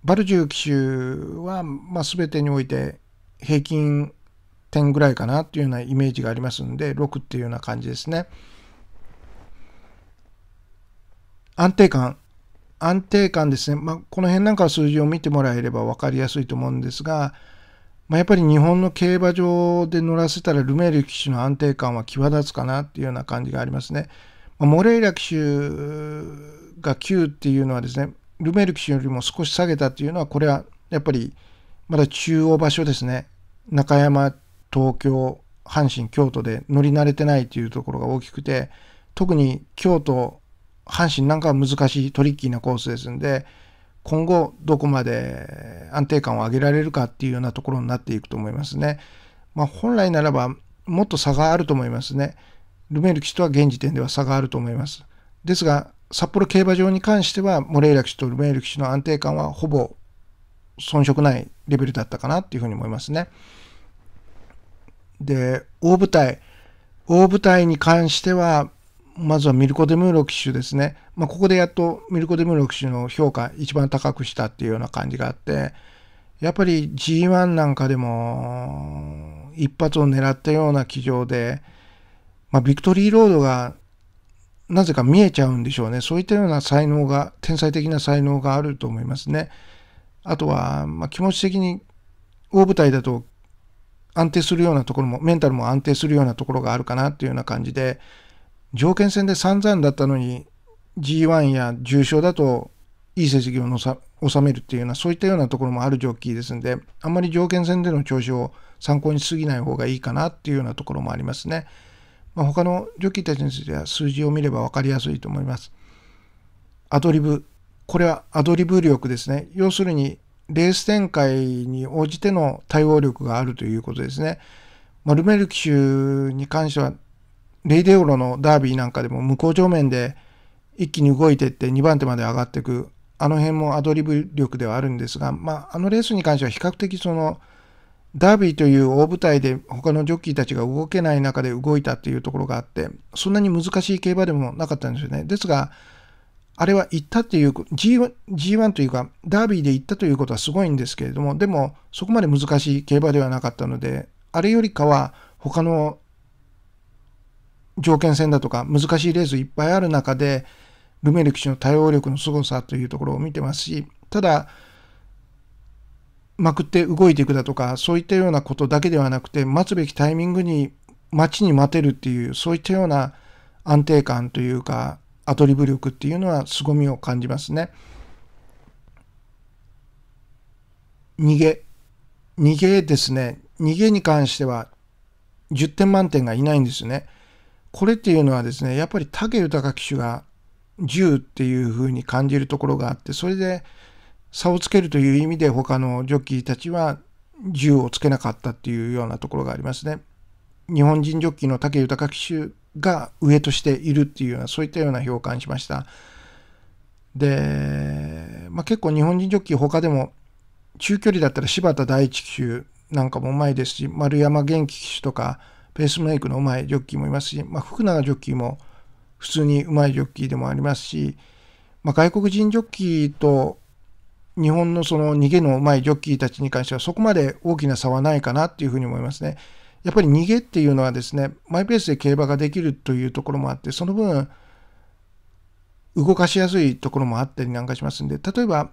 バルジュー騎手は、まあ、全てにおいて平均点ぐらいかなっていうようなイメージがありますんで、6っていうような感じですね。安定感安定感ですね、まあ、この辺なんかは数字を見てもらえれば分かりやすいと思うんですが、まあ、やっぱり日本の競馬場で乗らせたらルメール騎手の安定感は際立つかなっていうような感じがありますね。まあ、モレイラ騎手が9っていうのはですね、ルメール騎手よりも少し下げたっていうのは、これはやっぱりまだ中央場所ですね、中山、東京、阪神、京都で乗り慣れてないというところが大きくて、特に京都阪神なんかは難しいトリッキーなコースですんで、今後どこまで安定感を上げられるかっていうようなところになっていくと思いますね。まあ、本来ならばもっと差があると思いますね。ルメール騎手とは現時点では差があると思います。ですが、札幌競馬場に関しては、モレイラ騎手とルメール騎手の安定感はほぼ遜色ないレベルだったかなっていうふうに思いますね。で、大舞台、大舞台に関しては、まずはミルコ・デムーロ騎手ですね。まあ、ここでやっとミルコ・デムーロ騎手の評価一番高くしたっていうような感じがあって、やっぱり G1 なんかでも一発を狙ったような騎乗で、まあ、ビクトリーロードがなぜか見えちゃうんでしょうね。そういったような才能が、天才的な才能があると思いますね。あとは、まあ、気持ち的に大舞台だと安定するようなところも、メンタルも安定するようなところがあるかなっていうような感じで、条件戦で散々だったのに G1 や重賞だといい成績を収めるっていうようなそういったようなところもあるジョッキーですんであんまり条件戦での調子を参考にしすぎない方がいいかなっていうようなところもありますね、まあ、他のジョッキーたちについては数字を見れば分かりやすいと思いますアドリブこれはアドリブ力ですね要するにレース展開に応じての対応力があるということですね、まあ、ルメルキ州に関してはレイデオロのダービーなんかでも向こう上面で一気に動いていって2番手まで上がっていく、あの辺もアドリブ力ではあるんですが、まあ、あのレースに関しては比較的その、ダービーという大舞台で他のジョッキーたちが動けない中で動いたっていうところがあって、そんなに難しい競馬でもなかったんですよね。ですが、あれは行ったっていう、G1, G1 というか、ダービーで行ったということはすごいんですけれども、でも、そこまで難しい競馬ではなかったので、あれよりかは、他の条件戦だとか難しいレースいっぱいある中で、ルメール騎手の対応力の凄さというところを見てますし、ただ、まくって動いていくだとか、そういったようなことだけではなくて、待つべきタイミングに待ちに待てるっていう、そういったような安定感というか、アドリブ力っていうのは凄みを感じますね。逃げ。逃げですね。逃げに関しては10点満点がいないんですね。これっていうのはですねやっぱり武豊騎手が銃っていうふうに感じるところがあってそれで差をつけるという意味で他のジョッキーたちは銃をつけなかったっていうようなところがありますね。日本人ジョッキーの武豊騎手が上としているっていうようなそういったような評価にしました。で、まあ、結構日本人ジョッキー他でも中距離だったら柴田大地騎手なんかもうまいですし丸山元気騎手とかペースメイクのうまいジョッキーもいますし、まあ、福永ジョッキーも普通にうまいジョッキーでもありますし、まあ、外国人ジョッキーと日本のその逃げのうまいジョッキーたちに関してはそこまで大きな差はないかなっていうふうに思いますね。やっぱり逃げっていうのはですね、マイペースで競馬ができるというところもあって、その分、動かしやすいところもあったりなんかしますんで、例えば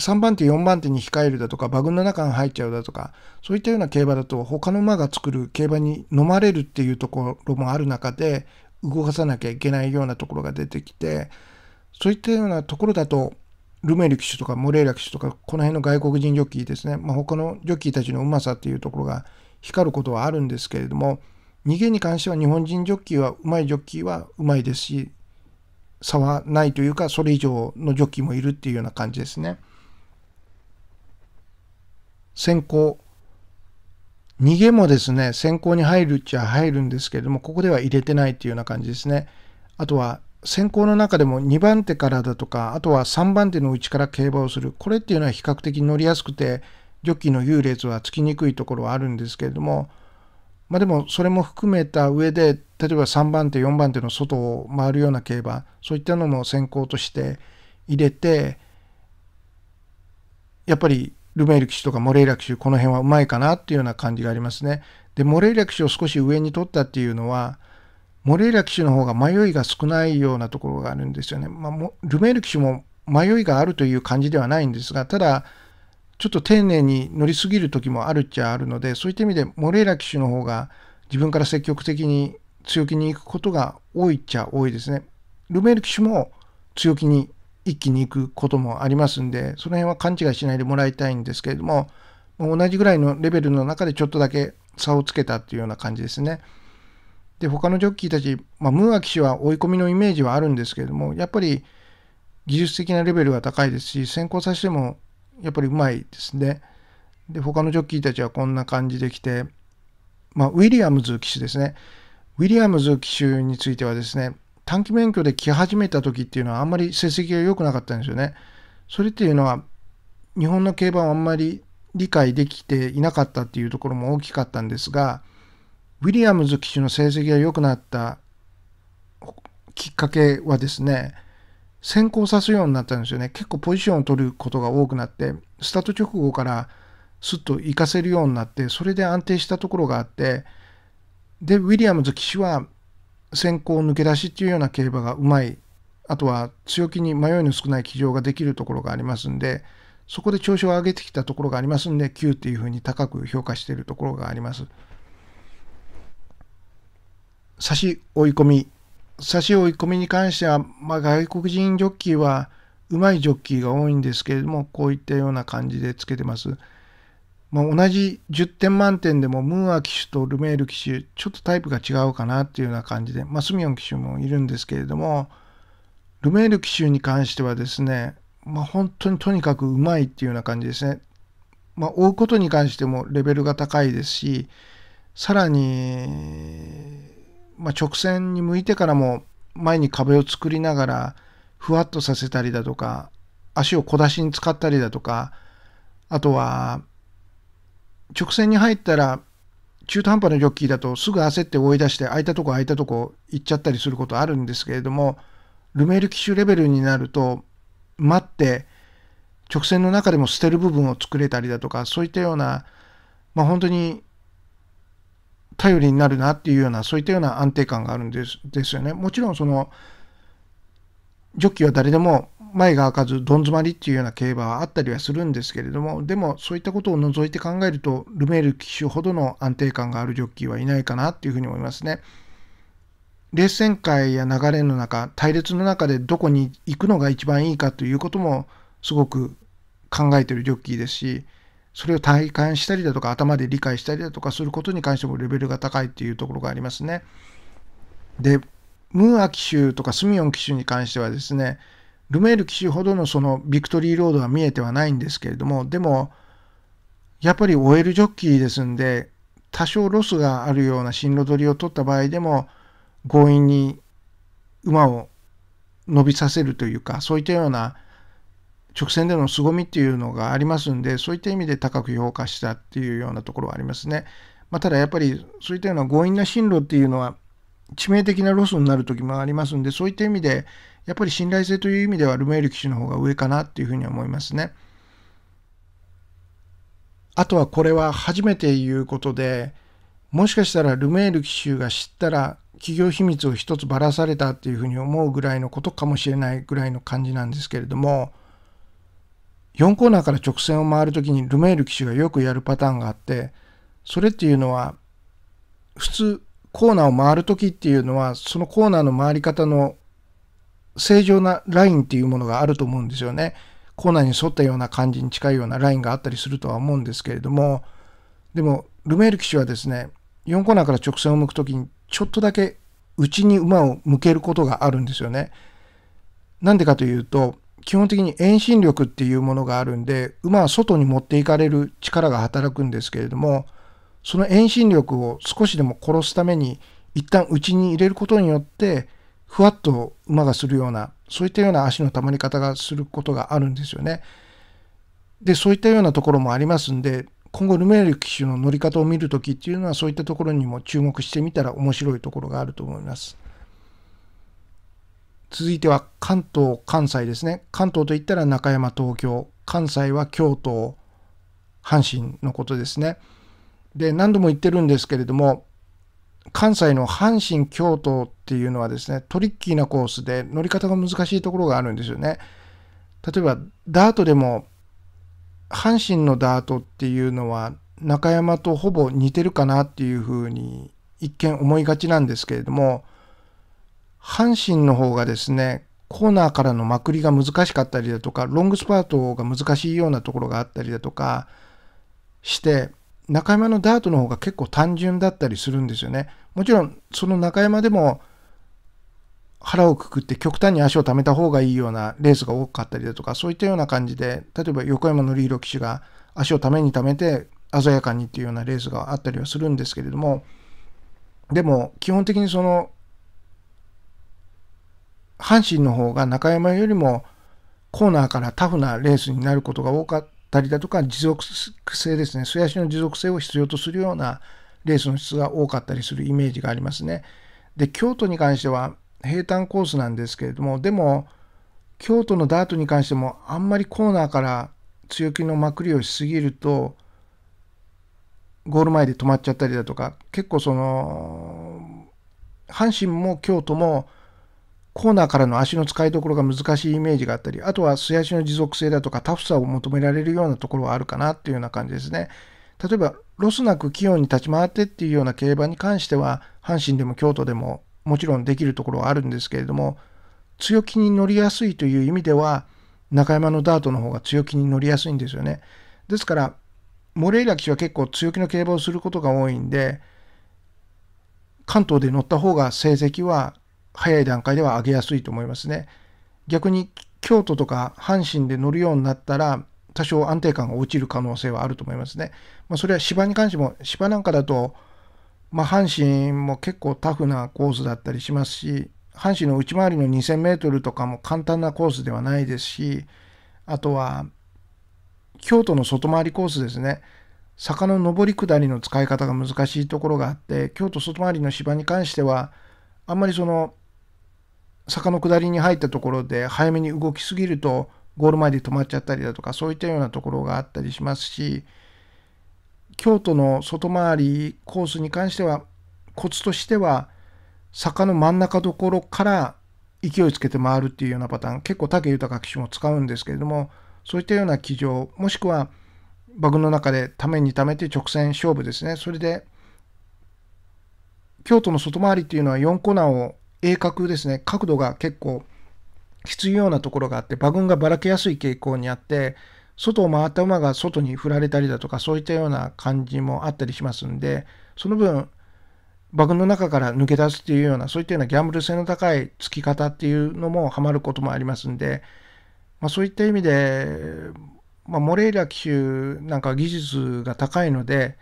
3番手、4番手に控えるだとか、馬群の中に入っちゃうだとか、そういったような競馬だと、他の馬が作る競馬に飲まれるっていうところもある中で、動かさなきゃいけないようなところが出てきて、そういったようなところだと、ルメール騎手とかモレーラ騎手とか、この辺の外国人ジョッキーですね、まあ、他のジョッキーたちのうまさっていうところが光ることはあるんですけれども、逃げに関しては日本人ジョッキーは、うまいジョッキーはうまいですし、差はないというか、それ以上のジョッキーもいるっていうような感じですね。先行。逃げもですね、先行に入るっちゃ入るんですけれども、ここでは入れてないっていうような感じですね。あとは、先行の中でも2番手からだとか、あとは3番手の内から競馬をする。これっていうのは比較的乗りやすくて、ジョッキーの優劣はつきにくいところはあるんですけれども、まあでもそれも含めた上で、例えば3番手、4番手の外を回るような競馬、そういったのも先行として入れて、やっぱりルメール騎手とかモレイラ騎手、この辺はうまいかなっていうような感じがありますね。で、モレイラ騎手を少し上に取ったっていうのは、モレイラ騎手の方が迷いが少ないようなところがあるんですよね。まあ、ルメール騎手も迷いがあるという感じではないんですが、ただ、ちょっと丁寧に乗りすぎる時もあるっちゃあるので、そういった意味でモレイラ騎手の方が自分から積極的に強気に行くことが多いっちゃ多いですね。ルメール騎手も強気に一気に行くこともありますんで、その辺は勘違いしないでもらいたいんですけれども、同じぐらいのレベルの中でちょっとだけ差をつけたっていうような感じですね。で、他のジョッキーたち、まあ、ムーア騎手は追い込みのイメージはあるんですけれども、やっぱり技術的なレベルが高いですし、先行させてもやっぱりうまいですね。で、他のジョッキーたちはこんな感じで来て、まあ、ウィリアムズ騎手ですね。ウィリアムズ騎手についてはですね、短期免許で来始めた時っていうのはあんまり成績が良くなかったんですよね。それっていうのは日本の競馬をあんまり理解できていなかったっていうところも大きかったんですが、ウィリアムズ騎手の成績が良くなったきっかけはですね、先行さすようになったんですよね。結構ポジションを取ることが多くなって、スタート直後からすっと行かせるようになって、それで安定したところがあって、で、ウィリアムズ騎手は先行抜け出しっていうような競馬がうまいあとは強気に迷いの少ない騎乗ができるところがありますんでそこで調子を上げてきたところがありますんで9っていうふうに高く評価しているところがあります。差し追い込み差し追い込みに関しては、まあ、外国人ジョッキーはうまいジョッキーが多いんですけれどもこういったような感じでつけてます。まあ、同じ10点満点でもムーア騎手とルメール騎手ちょっとタイプが違うかなっていうような感じで、まあ、スミオン騎手もいるんですけれどもルメール騎手に関してはですね、まあ、本当にとにかくうまいっていうような感じですね、まあ、追うことに関してもレベルが高いですしさらに、まあ、直線に向いてからも前に壁を作りながらふわっとさせたりだとか足を小出しに使ったりだとかあとは直線に入ったら中途半端なジョッキーだとすぐ焦って追い出して空いたとこ空いたとこ行っちゃったりすることあるんですけれどもルメール機種レベルになると待って直線の中でも捨てる部分を作れたりだとかそういったような、まあ、本当に頼りになるなっていうようなそういったような安定感があるんですですよね。もちろんそのジョッキーは誰でも前が開かずどん詰まりっていうような競馬はあったりはするんですけれども、でもそういったことを除いて考えると、ルメール騎手ほどの安定感があるジョッキーはいないかなっていうふうに思いますね。レース展開や流れの中、隊列の中でどこに行くのが一番いいかということもすごく考えてるジョッキーですし、それを体感したりだとか頭で理解したりだとかすることに関してもレベルが高いっていうところがありますね。で、ムーア騎手とかスミヨン騎手に関してはですね、ルメール騎士ほどのそのビクトリーロードは見えてはないんですけれども、でも、やっぱり OL ジョッキーですんで、多少ロスがあるような進路取りを取った場合でも、強引に馬を伸びさせるというか、そういったような直線での凄みっていうのがありますんで、そういった意味で高く評価したっていうようなところはありますね。まあ、ただやっぱりそういったような強引な進路っていうのは致命的なロスになる時もありますんで、そういった意味でやっぱり信頼性という意味ではルメール騎手の方が上かなっていうふうに思いますね。あとはこれは初めて言うことで、もしかしたらルメール騎手が知ったら企業秘密を一つばらされたっていうふうに思うぐらいのことかもしれないぐらいの感じなんですけれども、4コーナーから直線を回るときにルメール騎手がよくやるパターンがあって、それっていうのは、普通コーナーを回るときっていうのは、そのコーナーの回り方の正常なラインっていうものがあると思うんですよね。コーナーに沿ったような感じに近いようなラインがあったりするとは思うんですけれども、でも、ルメール騎手はですね、4コーナーから直線を向くときに、ちょっとだけ内に馬を向けることがあるんですよね。なんでかというと、基本的に遠心力っていうものがあるんで、馬は外に持っていかれる力が働くんですけれども、その遠心力を少しでも殺すために、一旦内に入れることによって、ふわっと馬がするような、そういったような足のたまり方がすることがあるんですよね。で、そういったようなところもありますんで、今後ルメール騎手の乗り方を見るときっていうのはそういったところにも注目してみたら面白いところがあると思います。続いては関東、関西ですね。関東といったら中山、東京、関西は京都、阪神のことですね。で、何度も言ってるんですけれども、関西の阪神、京都っていうのはですね、トリッキーなコースで乗り方が難しいところがあるんですよね。例えば、ダートでも、阪神のダートっていうのは、中山とほぼ似てるかなっていうふうに、一見思いがちなんですけれども、阪神の方がですね、コーナーからのまくりが難しかったりだとか、ロングスパートが難しいようなところがあったりだとかして、中山のダートの方が結構単純だったりするんですよね。もちろん、その中山でも腹をくくって極端に足を溜めた方がいいようなレースが多かったりだとか、そういったような感じで、例えば横山のリード騎手が足を溜めに溜めて鮮やかにっていうようなレースがあったりはするんですけれども、でも基本的にその、阪神の方が中山よりもコーナーからタフなレースになることが多かったたりだとか持続性ですね素足の持続性を必要とするようなレースの質が多かったりするイメージがありますね。で京都に関しては平坦コースなんですけれどもでも京都のダートに関してもあんまりコーナーから強気のまくりをしすぎるとゴール前で止まっちゃったりだとか結構その阪神も京都もコーナーからの足の使いどころが難しいイメージがあったり、あとは素足の持続性だとかタフさを求められるようなところはあるかなっていうような感じですね。例えば、ロスなく器用に立ち回ってっていうような競馬に関しては、阪神でも京都でももちろんできるところはあるんですけれども、強気に乗りやすいという意味では、中山のダートの方が強気に乗りやすいんですよね。ですから、モレイラ騎手は結構強気の競馬をすることが多いんで、関東で乗った方が成績は早い段階では上げやすいと思いますね。逆に京都とか阪神で乗るようになったら、多少安定感が落ちる可能性はあると思いますね。まあ、それは芝に関しても、芝なんかだと、まあ、阪神も結構タフなコースだったりしますし、阪神の内回りの2000メートルとかも簡単なコースではないですし、あとは、京都の外回りコースですね。坂の上り下りの使い方が難しいところがあって、京都外回りの芝に関しては、あんまりその坂の下りに入ったところで早めに動きすぎるとゴール前で止まっちゃったりだとかそういったようなところがあったりしますし京都の外回りコースに関してはコツとしては坂の真ん中どころから勢いつけて回るっていうようなパターン結構武豊騎手も使うんですけれどもそういったような騎乗もしくはバグの中でためにためて直線勝負ですねそれで京都の外回りっていうのは4コーナーを鋭角ですね、角度が結構きついようなところがあって、馬群がばらけやすい傾向にあって、外を回った馬が外に振られたりだとか、そういったような感じもあったりしますんで、その分、馬群の中から抜け出すっていうような、そういったようなギャンブル性の高い付き方っていうのもハマることもありますんで、まあ、そういった意味で、まあ、モレイラ騎手なんか技術が高いので、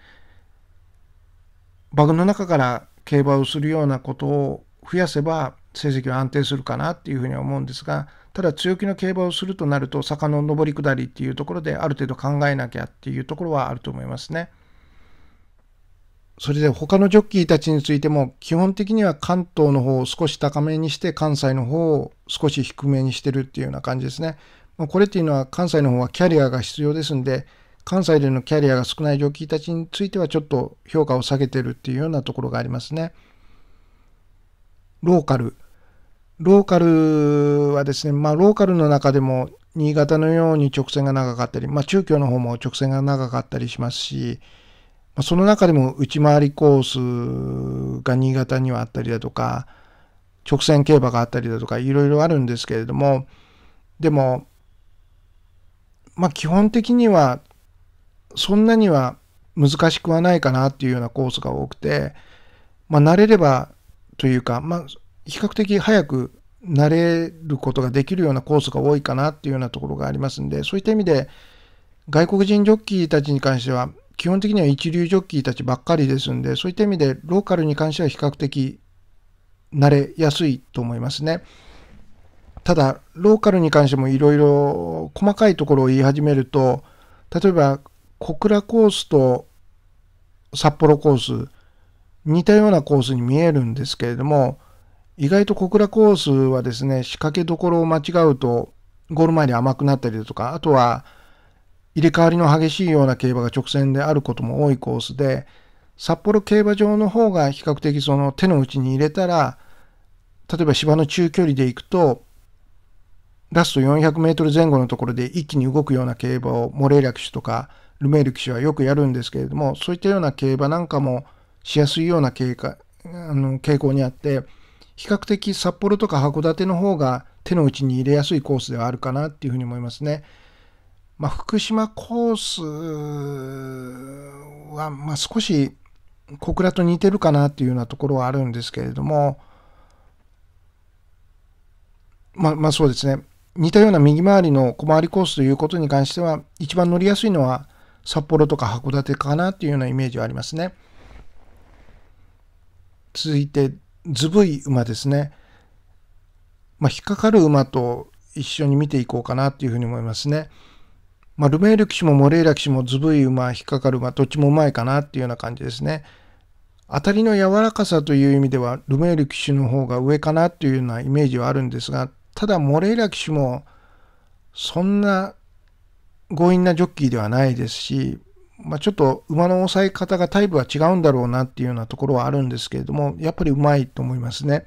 馬群の中から競馬をするようなことを増やせば成績は安定するかなっていうふうには思うんですがただ強気の競馬をするとなると坂の上り下りっていうところである程度考えなきゃっていうところはあると思いますね。それで他のジョッキーたちについても基本的には関東の方を少し高めにして関西の方を少し低めにしてるっていうような感じですね。これっていうのは関西の方はキャリアが必要ですんで関西でのキャリアが少ないジョッキーたちについてはちょっと評価を下げてるっていうようなところがありますね。ローカル。ローカルはですね、まあ、ローカルの中でも、新潟のように直線が長かったり、まあ、中京の方も直線が長かったりしますし、まあ、その中でも内回りコースが新潟にはあったりだとか、直線競馬があったりだとか、いろいろあるんですけれども、でも、まあ、基本的には、そんなには難しくはないかなっていうようなコースが多くて、まあ、慣れればというか、まあ、比較的早く慣れることができるようなコースが多いかなっていうようなところがありますんで、そういった意味で、外国人ジョッキーたちに関しては、基本的には一流ジョッキーたちばっかりですんで、そういった意味でローカルに関しては比較的慣れやすいと思いますね。ただ、ローカルに関してもいろいろ細かいところを言い始めると、例えば、小倉コースと札幌コース、似たようなコースに見えるんですけれども、意外と小倉コースはですね、仕掛けどころを間違うと、ゴール前で甘くなったりだとか、あとは入れ替わりの激しいような競馬が直線であることも多いコースで、札幌競馬場の方が比較的その手の内に入れたら、例えば芝の中距離で行くと、ラスト400メートル前後のところで一気に動くような競馬をモレイラ騎手とかルメール騎手はよくやるんですけれども、そういったような競馬なんかもしやすいような経過あの傾向にあって、比較的札幌とか函館の方が手の内に入れやすいコースではあるかなっていうふうに思いますね。まあ、福島コースは、まあ、少し小倉と似てるかなっていうようなところはあるんですけれども、まあ、まあそうですね。似たような右回りの小回りコースということに関しては、一番乗りやすいのは札幌とか函館かなっていうようなイメージはありますね。続いて、ズブい馬ですね。まあ、引っかかる馬と一緒に見ていこうかなというふうに思いますね。まあ、ルメール騎手もモレイラ騎手もズブい馬、引っかかる馬、どっちもうまいかなっていうような感じですね。当たりの柔らかさという意味では、ルメール騎手の方が上かなというようなイメージはあるんですが、ただモレイラ騎手もそんな強引なジョッキーではないですし、まあ、ちょっと馬の押さえ方がタイプは違うんだろうなっていうようなところはあるんですけれども、やっぱりうまいと思いますね。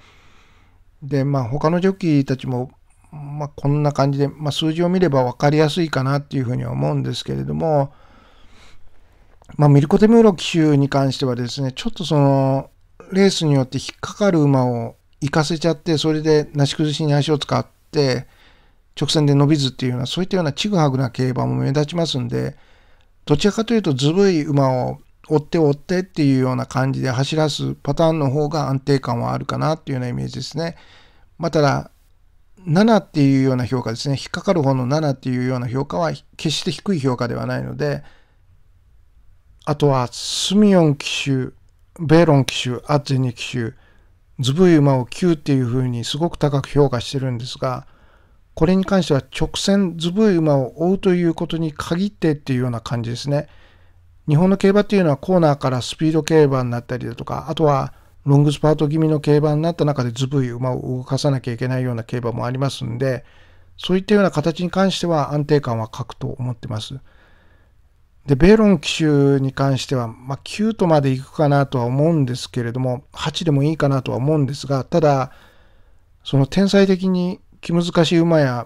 で、まあ、他のジョッキーたちも、まあ、こんな感じで、まあ、数字を見れば分かりやすいかなっていうふうには思うんですけれども、まあ、ミルコ・テムーロ騎手に関してはですね、ちょっとその、レースによって引っかかる馬を行かせちゃって、それでなし崩しに足を使って、直線で伸びずっていうような、そういったようなちぐはぐな競馬も目立ちますんで、どちらかというとずぶい馬を追って追ってっていうような感じで走らすパターンの方が安定感はあるかなっていうようなイメージですね。まあ、ただ7っていうような評価ですね引っかかる方の7っていうような評価は決して低い評価ではないのであとはスミヨン騎手ベーロン騎手アッゼニ騎手ズブイ馬を9っていうふうにすごく高く評価してるんですがこれに関しては直線ずぶい馬を追うということに限ってっていうような感じですね。日本の競馬っていうのはコーナーからスピード競馬になったりだとか、あとはロングスパート気味の競馬になった中でずぶい馬を動かさなきゃいけないような競馬もありますんで、そういったような形に関しては安定感は欠くと思ってます。で、ベーロン騎手に関しては、まあ、9とまで行くかなとは思うんですけれども、8でもいいかなとは思うんですが、ただ、その天才的に気難しい馬や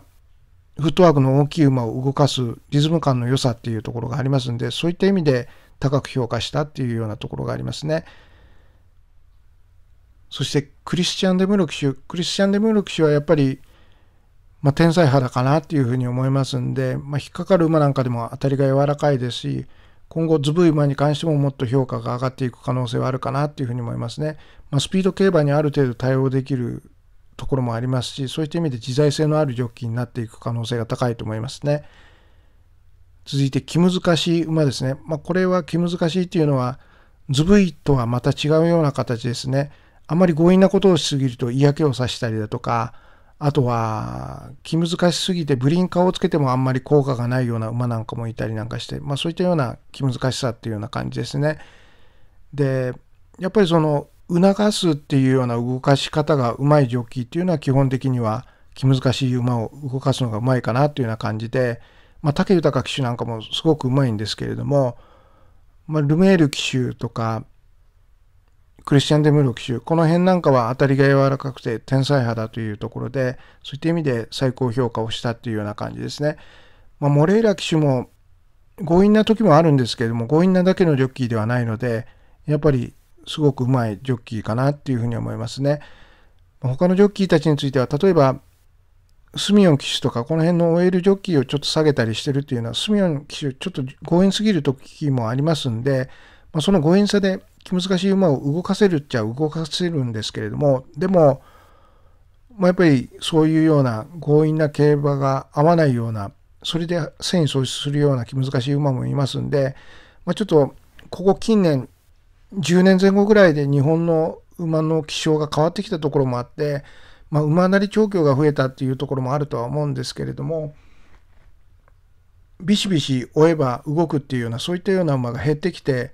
フットワークの大きい馬を動かすリズム感の良さっていうところがありますんで、そういった意味で高く評価したっていうようなところがありますね。そしてクリスチャン・デムルク氏、クリスチャン・デムルク氏はやっぱり、まあ、天才肌かなっていうふうに思いますんで、まあ、引っかかる馬なんかでも当たりが柔らかいですし、今後ズブい馬に関してももっと評価が上がっていく可能性はあるかなっていうふうに思いますね。まあ、スピード競馬にある程度対応できるところもありますし、そういった意味で自在性のあるジョになっていく可能性が高いと思いますね。続いて、気難しい馬ですね。まあ、これは気難しいというのは、ずぶいとはまた違うような形ですね。あまり強引なことをしすぎると嫌気をさしたりだとか、あとは、気難しすぎてブリンカーをつけてもあんまり効果がないような馬なんかもいたりなんかして、まあそういったような気難しさっていうような感じですね。で、やっぱりその促すっていうような動かし方がうまいジョッキーっていうのは基本的には気難しい馬を動かすのがうまいかなというような感じで、まあ、武豊騎手なんかもすごくうまいんですけれども、まあ、ルメール騎手とかクリスチャン・デ・ムロ騎手この辺なんかは当たりが柔らかくて天才派だというところでそういった意味で最高評価をしたっていうような感じですね。まあ、モレイラ騎手も強引な時もあるんですけれども強引なだけのジョッキーではないのでやっぱりすごくうまいジョッキーかなっていうふうに思いますね。他のジョッキーたちについては、例えば、スミヨン騎手とか、この辺のオエルジョッキーをちょっと下げたりしてるっていうのは、スミヨン騎手、ちょっと強引すぎる時もありますんで、まあ、その強引さで気難しい馬を動かせるっちゃ動かせるんですけれども、でも、まあ、やっぱりそういうような強引な競馬が合わないような、それで戦意喪失するような気難しい馬もいますんで、まあ、ちょっとここ近年10年前後ぐらいで日本の馬の気象が変わってきたところもあって、まあ、馬なり調教が増えたっていうところもあるとは思うんですけれどもビシビシ追えば動くっていうようなそういったような馬が減ってきて、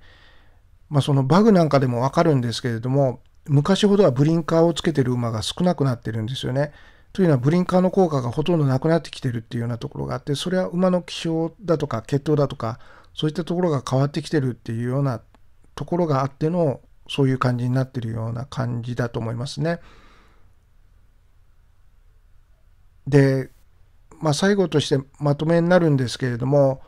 まあ、そのバグなんかでもわかるんですけれども昔ほどはブリンカーをつけてる馬が少なくなってるんですよね。というのはブリンカーの効果がほとんどなくなってきてるっていうようなところがあってそれは馬の気性だとか血統だとかそういったところが変わってきてるっていうようなところがあってのそういう感じになってるような感じだと思いますね。で、まあ、最後としてまとめになるんですけれども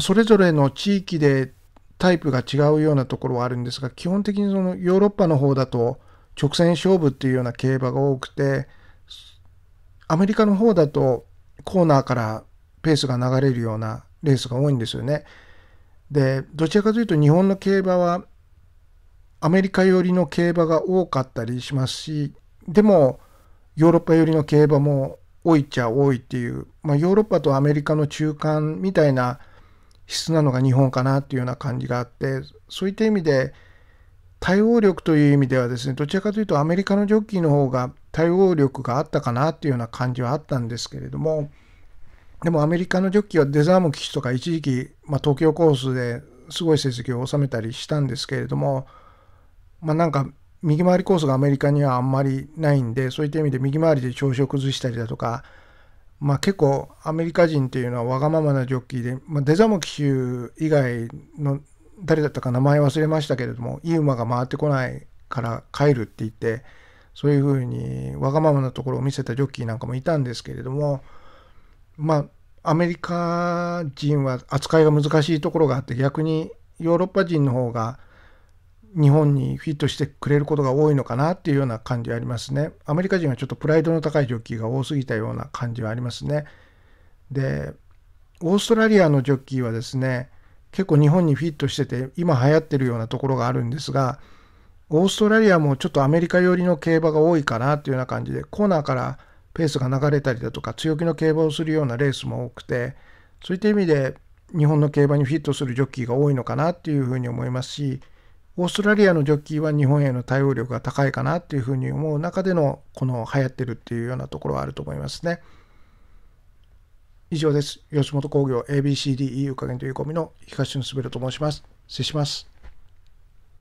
それぞれの地域でタイプが違うようなところはあるんですが基本的にそのヨーロッパの方だと直線勝負っていうような競馬が多くてアメリカの方だとコーナーからペースが流れるようなレースが多いんですよね。でどちらかというと日本の競馬はアメリカ寄りの競馬が多かったりしますしでもヨーロッパ寄りの競馬も多いっちゃ多いっていう、まあ、ヨーロッパとアメリカの中間みたいな質なのが日本かなっていうような感じがあってそういった意味で対応力という意味ではですねどちらかというとアメリカのジョッキーの方が対応力があったかなっていうような感じはあったんですけれどもでもアメリカのジョッキーはデザーム騎手とか一時期、まあ、東京コースですごい成績を収めたりしたんですけれども、まあ、なんか右回りコースがアメリカにはあんまりないんでそういった意味で右回りで調子を崩したりだとか、まあ、結構アメリカ人っていうのはわがままなジョッキーで、まあ、デザーム騎手以外の誰だったか名前忘れましたけれどもいい馬が回ってこないから帰るって言ってそういうふうにわがままなところを見せたジョッキーなんかもいたんですけれども。まあ、アメリカ人は扱いが難しいところがあって逆にヨーロッパ人の方が日本にフィットしてくれることが多いのかなっていうような感じはありますね。アメリカ人はちょっとプライドの高いジョッキーが多すぎたような感じはありますね。で、オーストラリアのジョッキーはですね、結構日本にフィットしてて、今流行ってるようなところがあるんですが、オーストラリアもちょっとアメリカ寄りの競馬が多いかなっていうような感じで、コーナーからペースが流れたりだとか強気の競馬をするようなレースも多くてそういった意味で日本の競馬にフィットするジョッキーが多いのかなっていうふうに思いますしオーストラリアのジョッキーは日本への対応力が高いかなっていうふうに思う中でのこの流行ってるっていうようなところはあると思いますね。以上です。吉本興業 ABCDE u 加減という込みの東の滑ると申します。失礼します。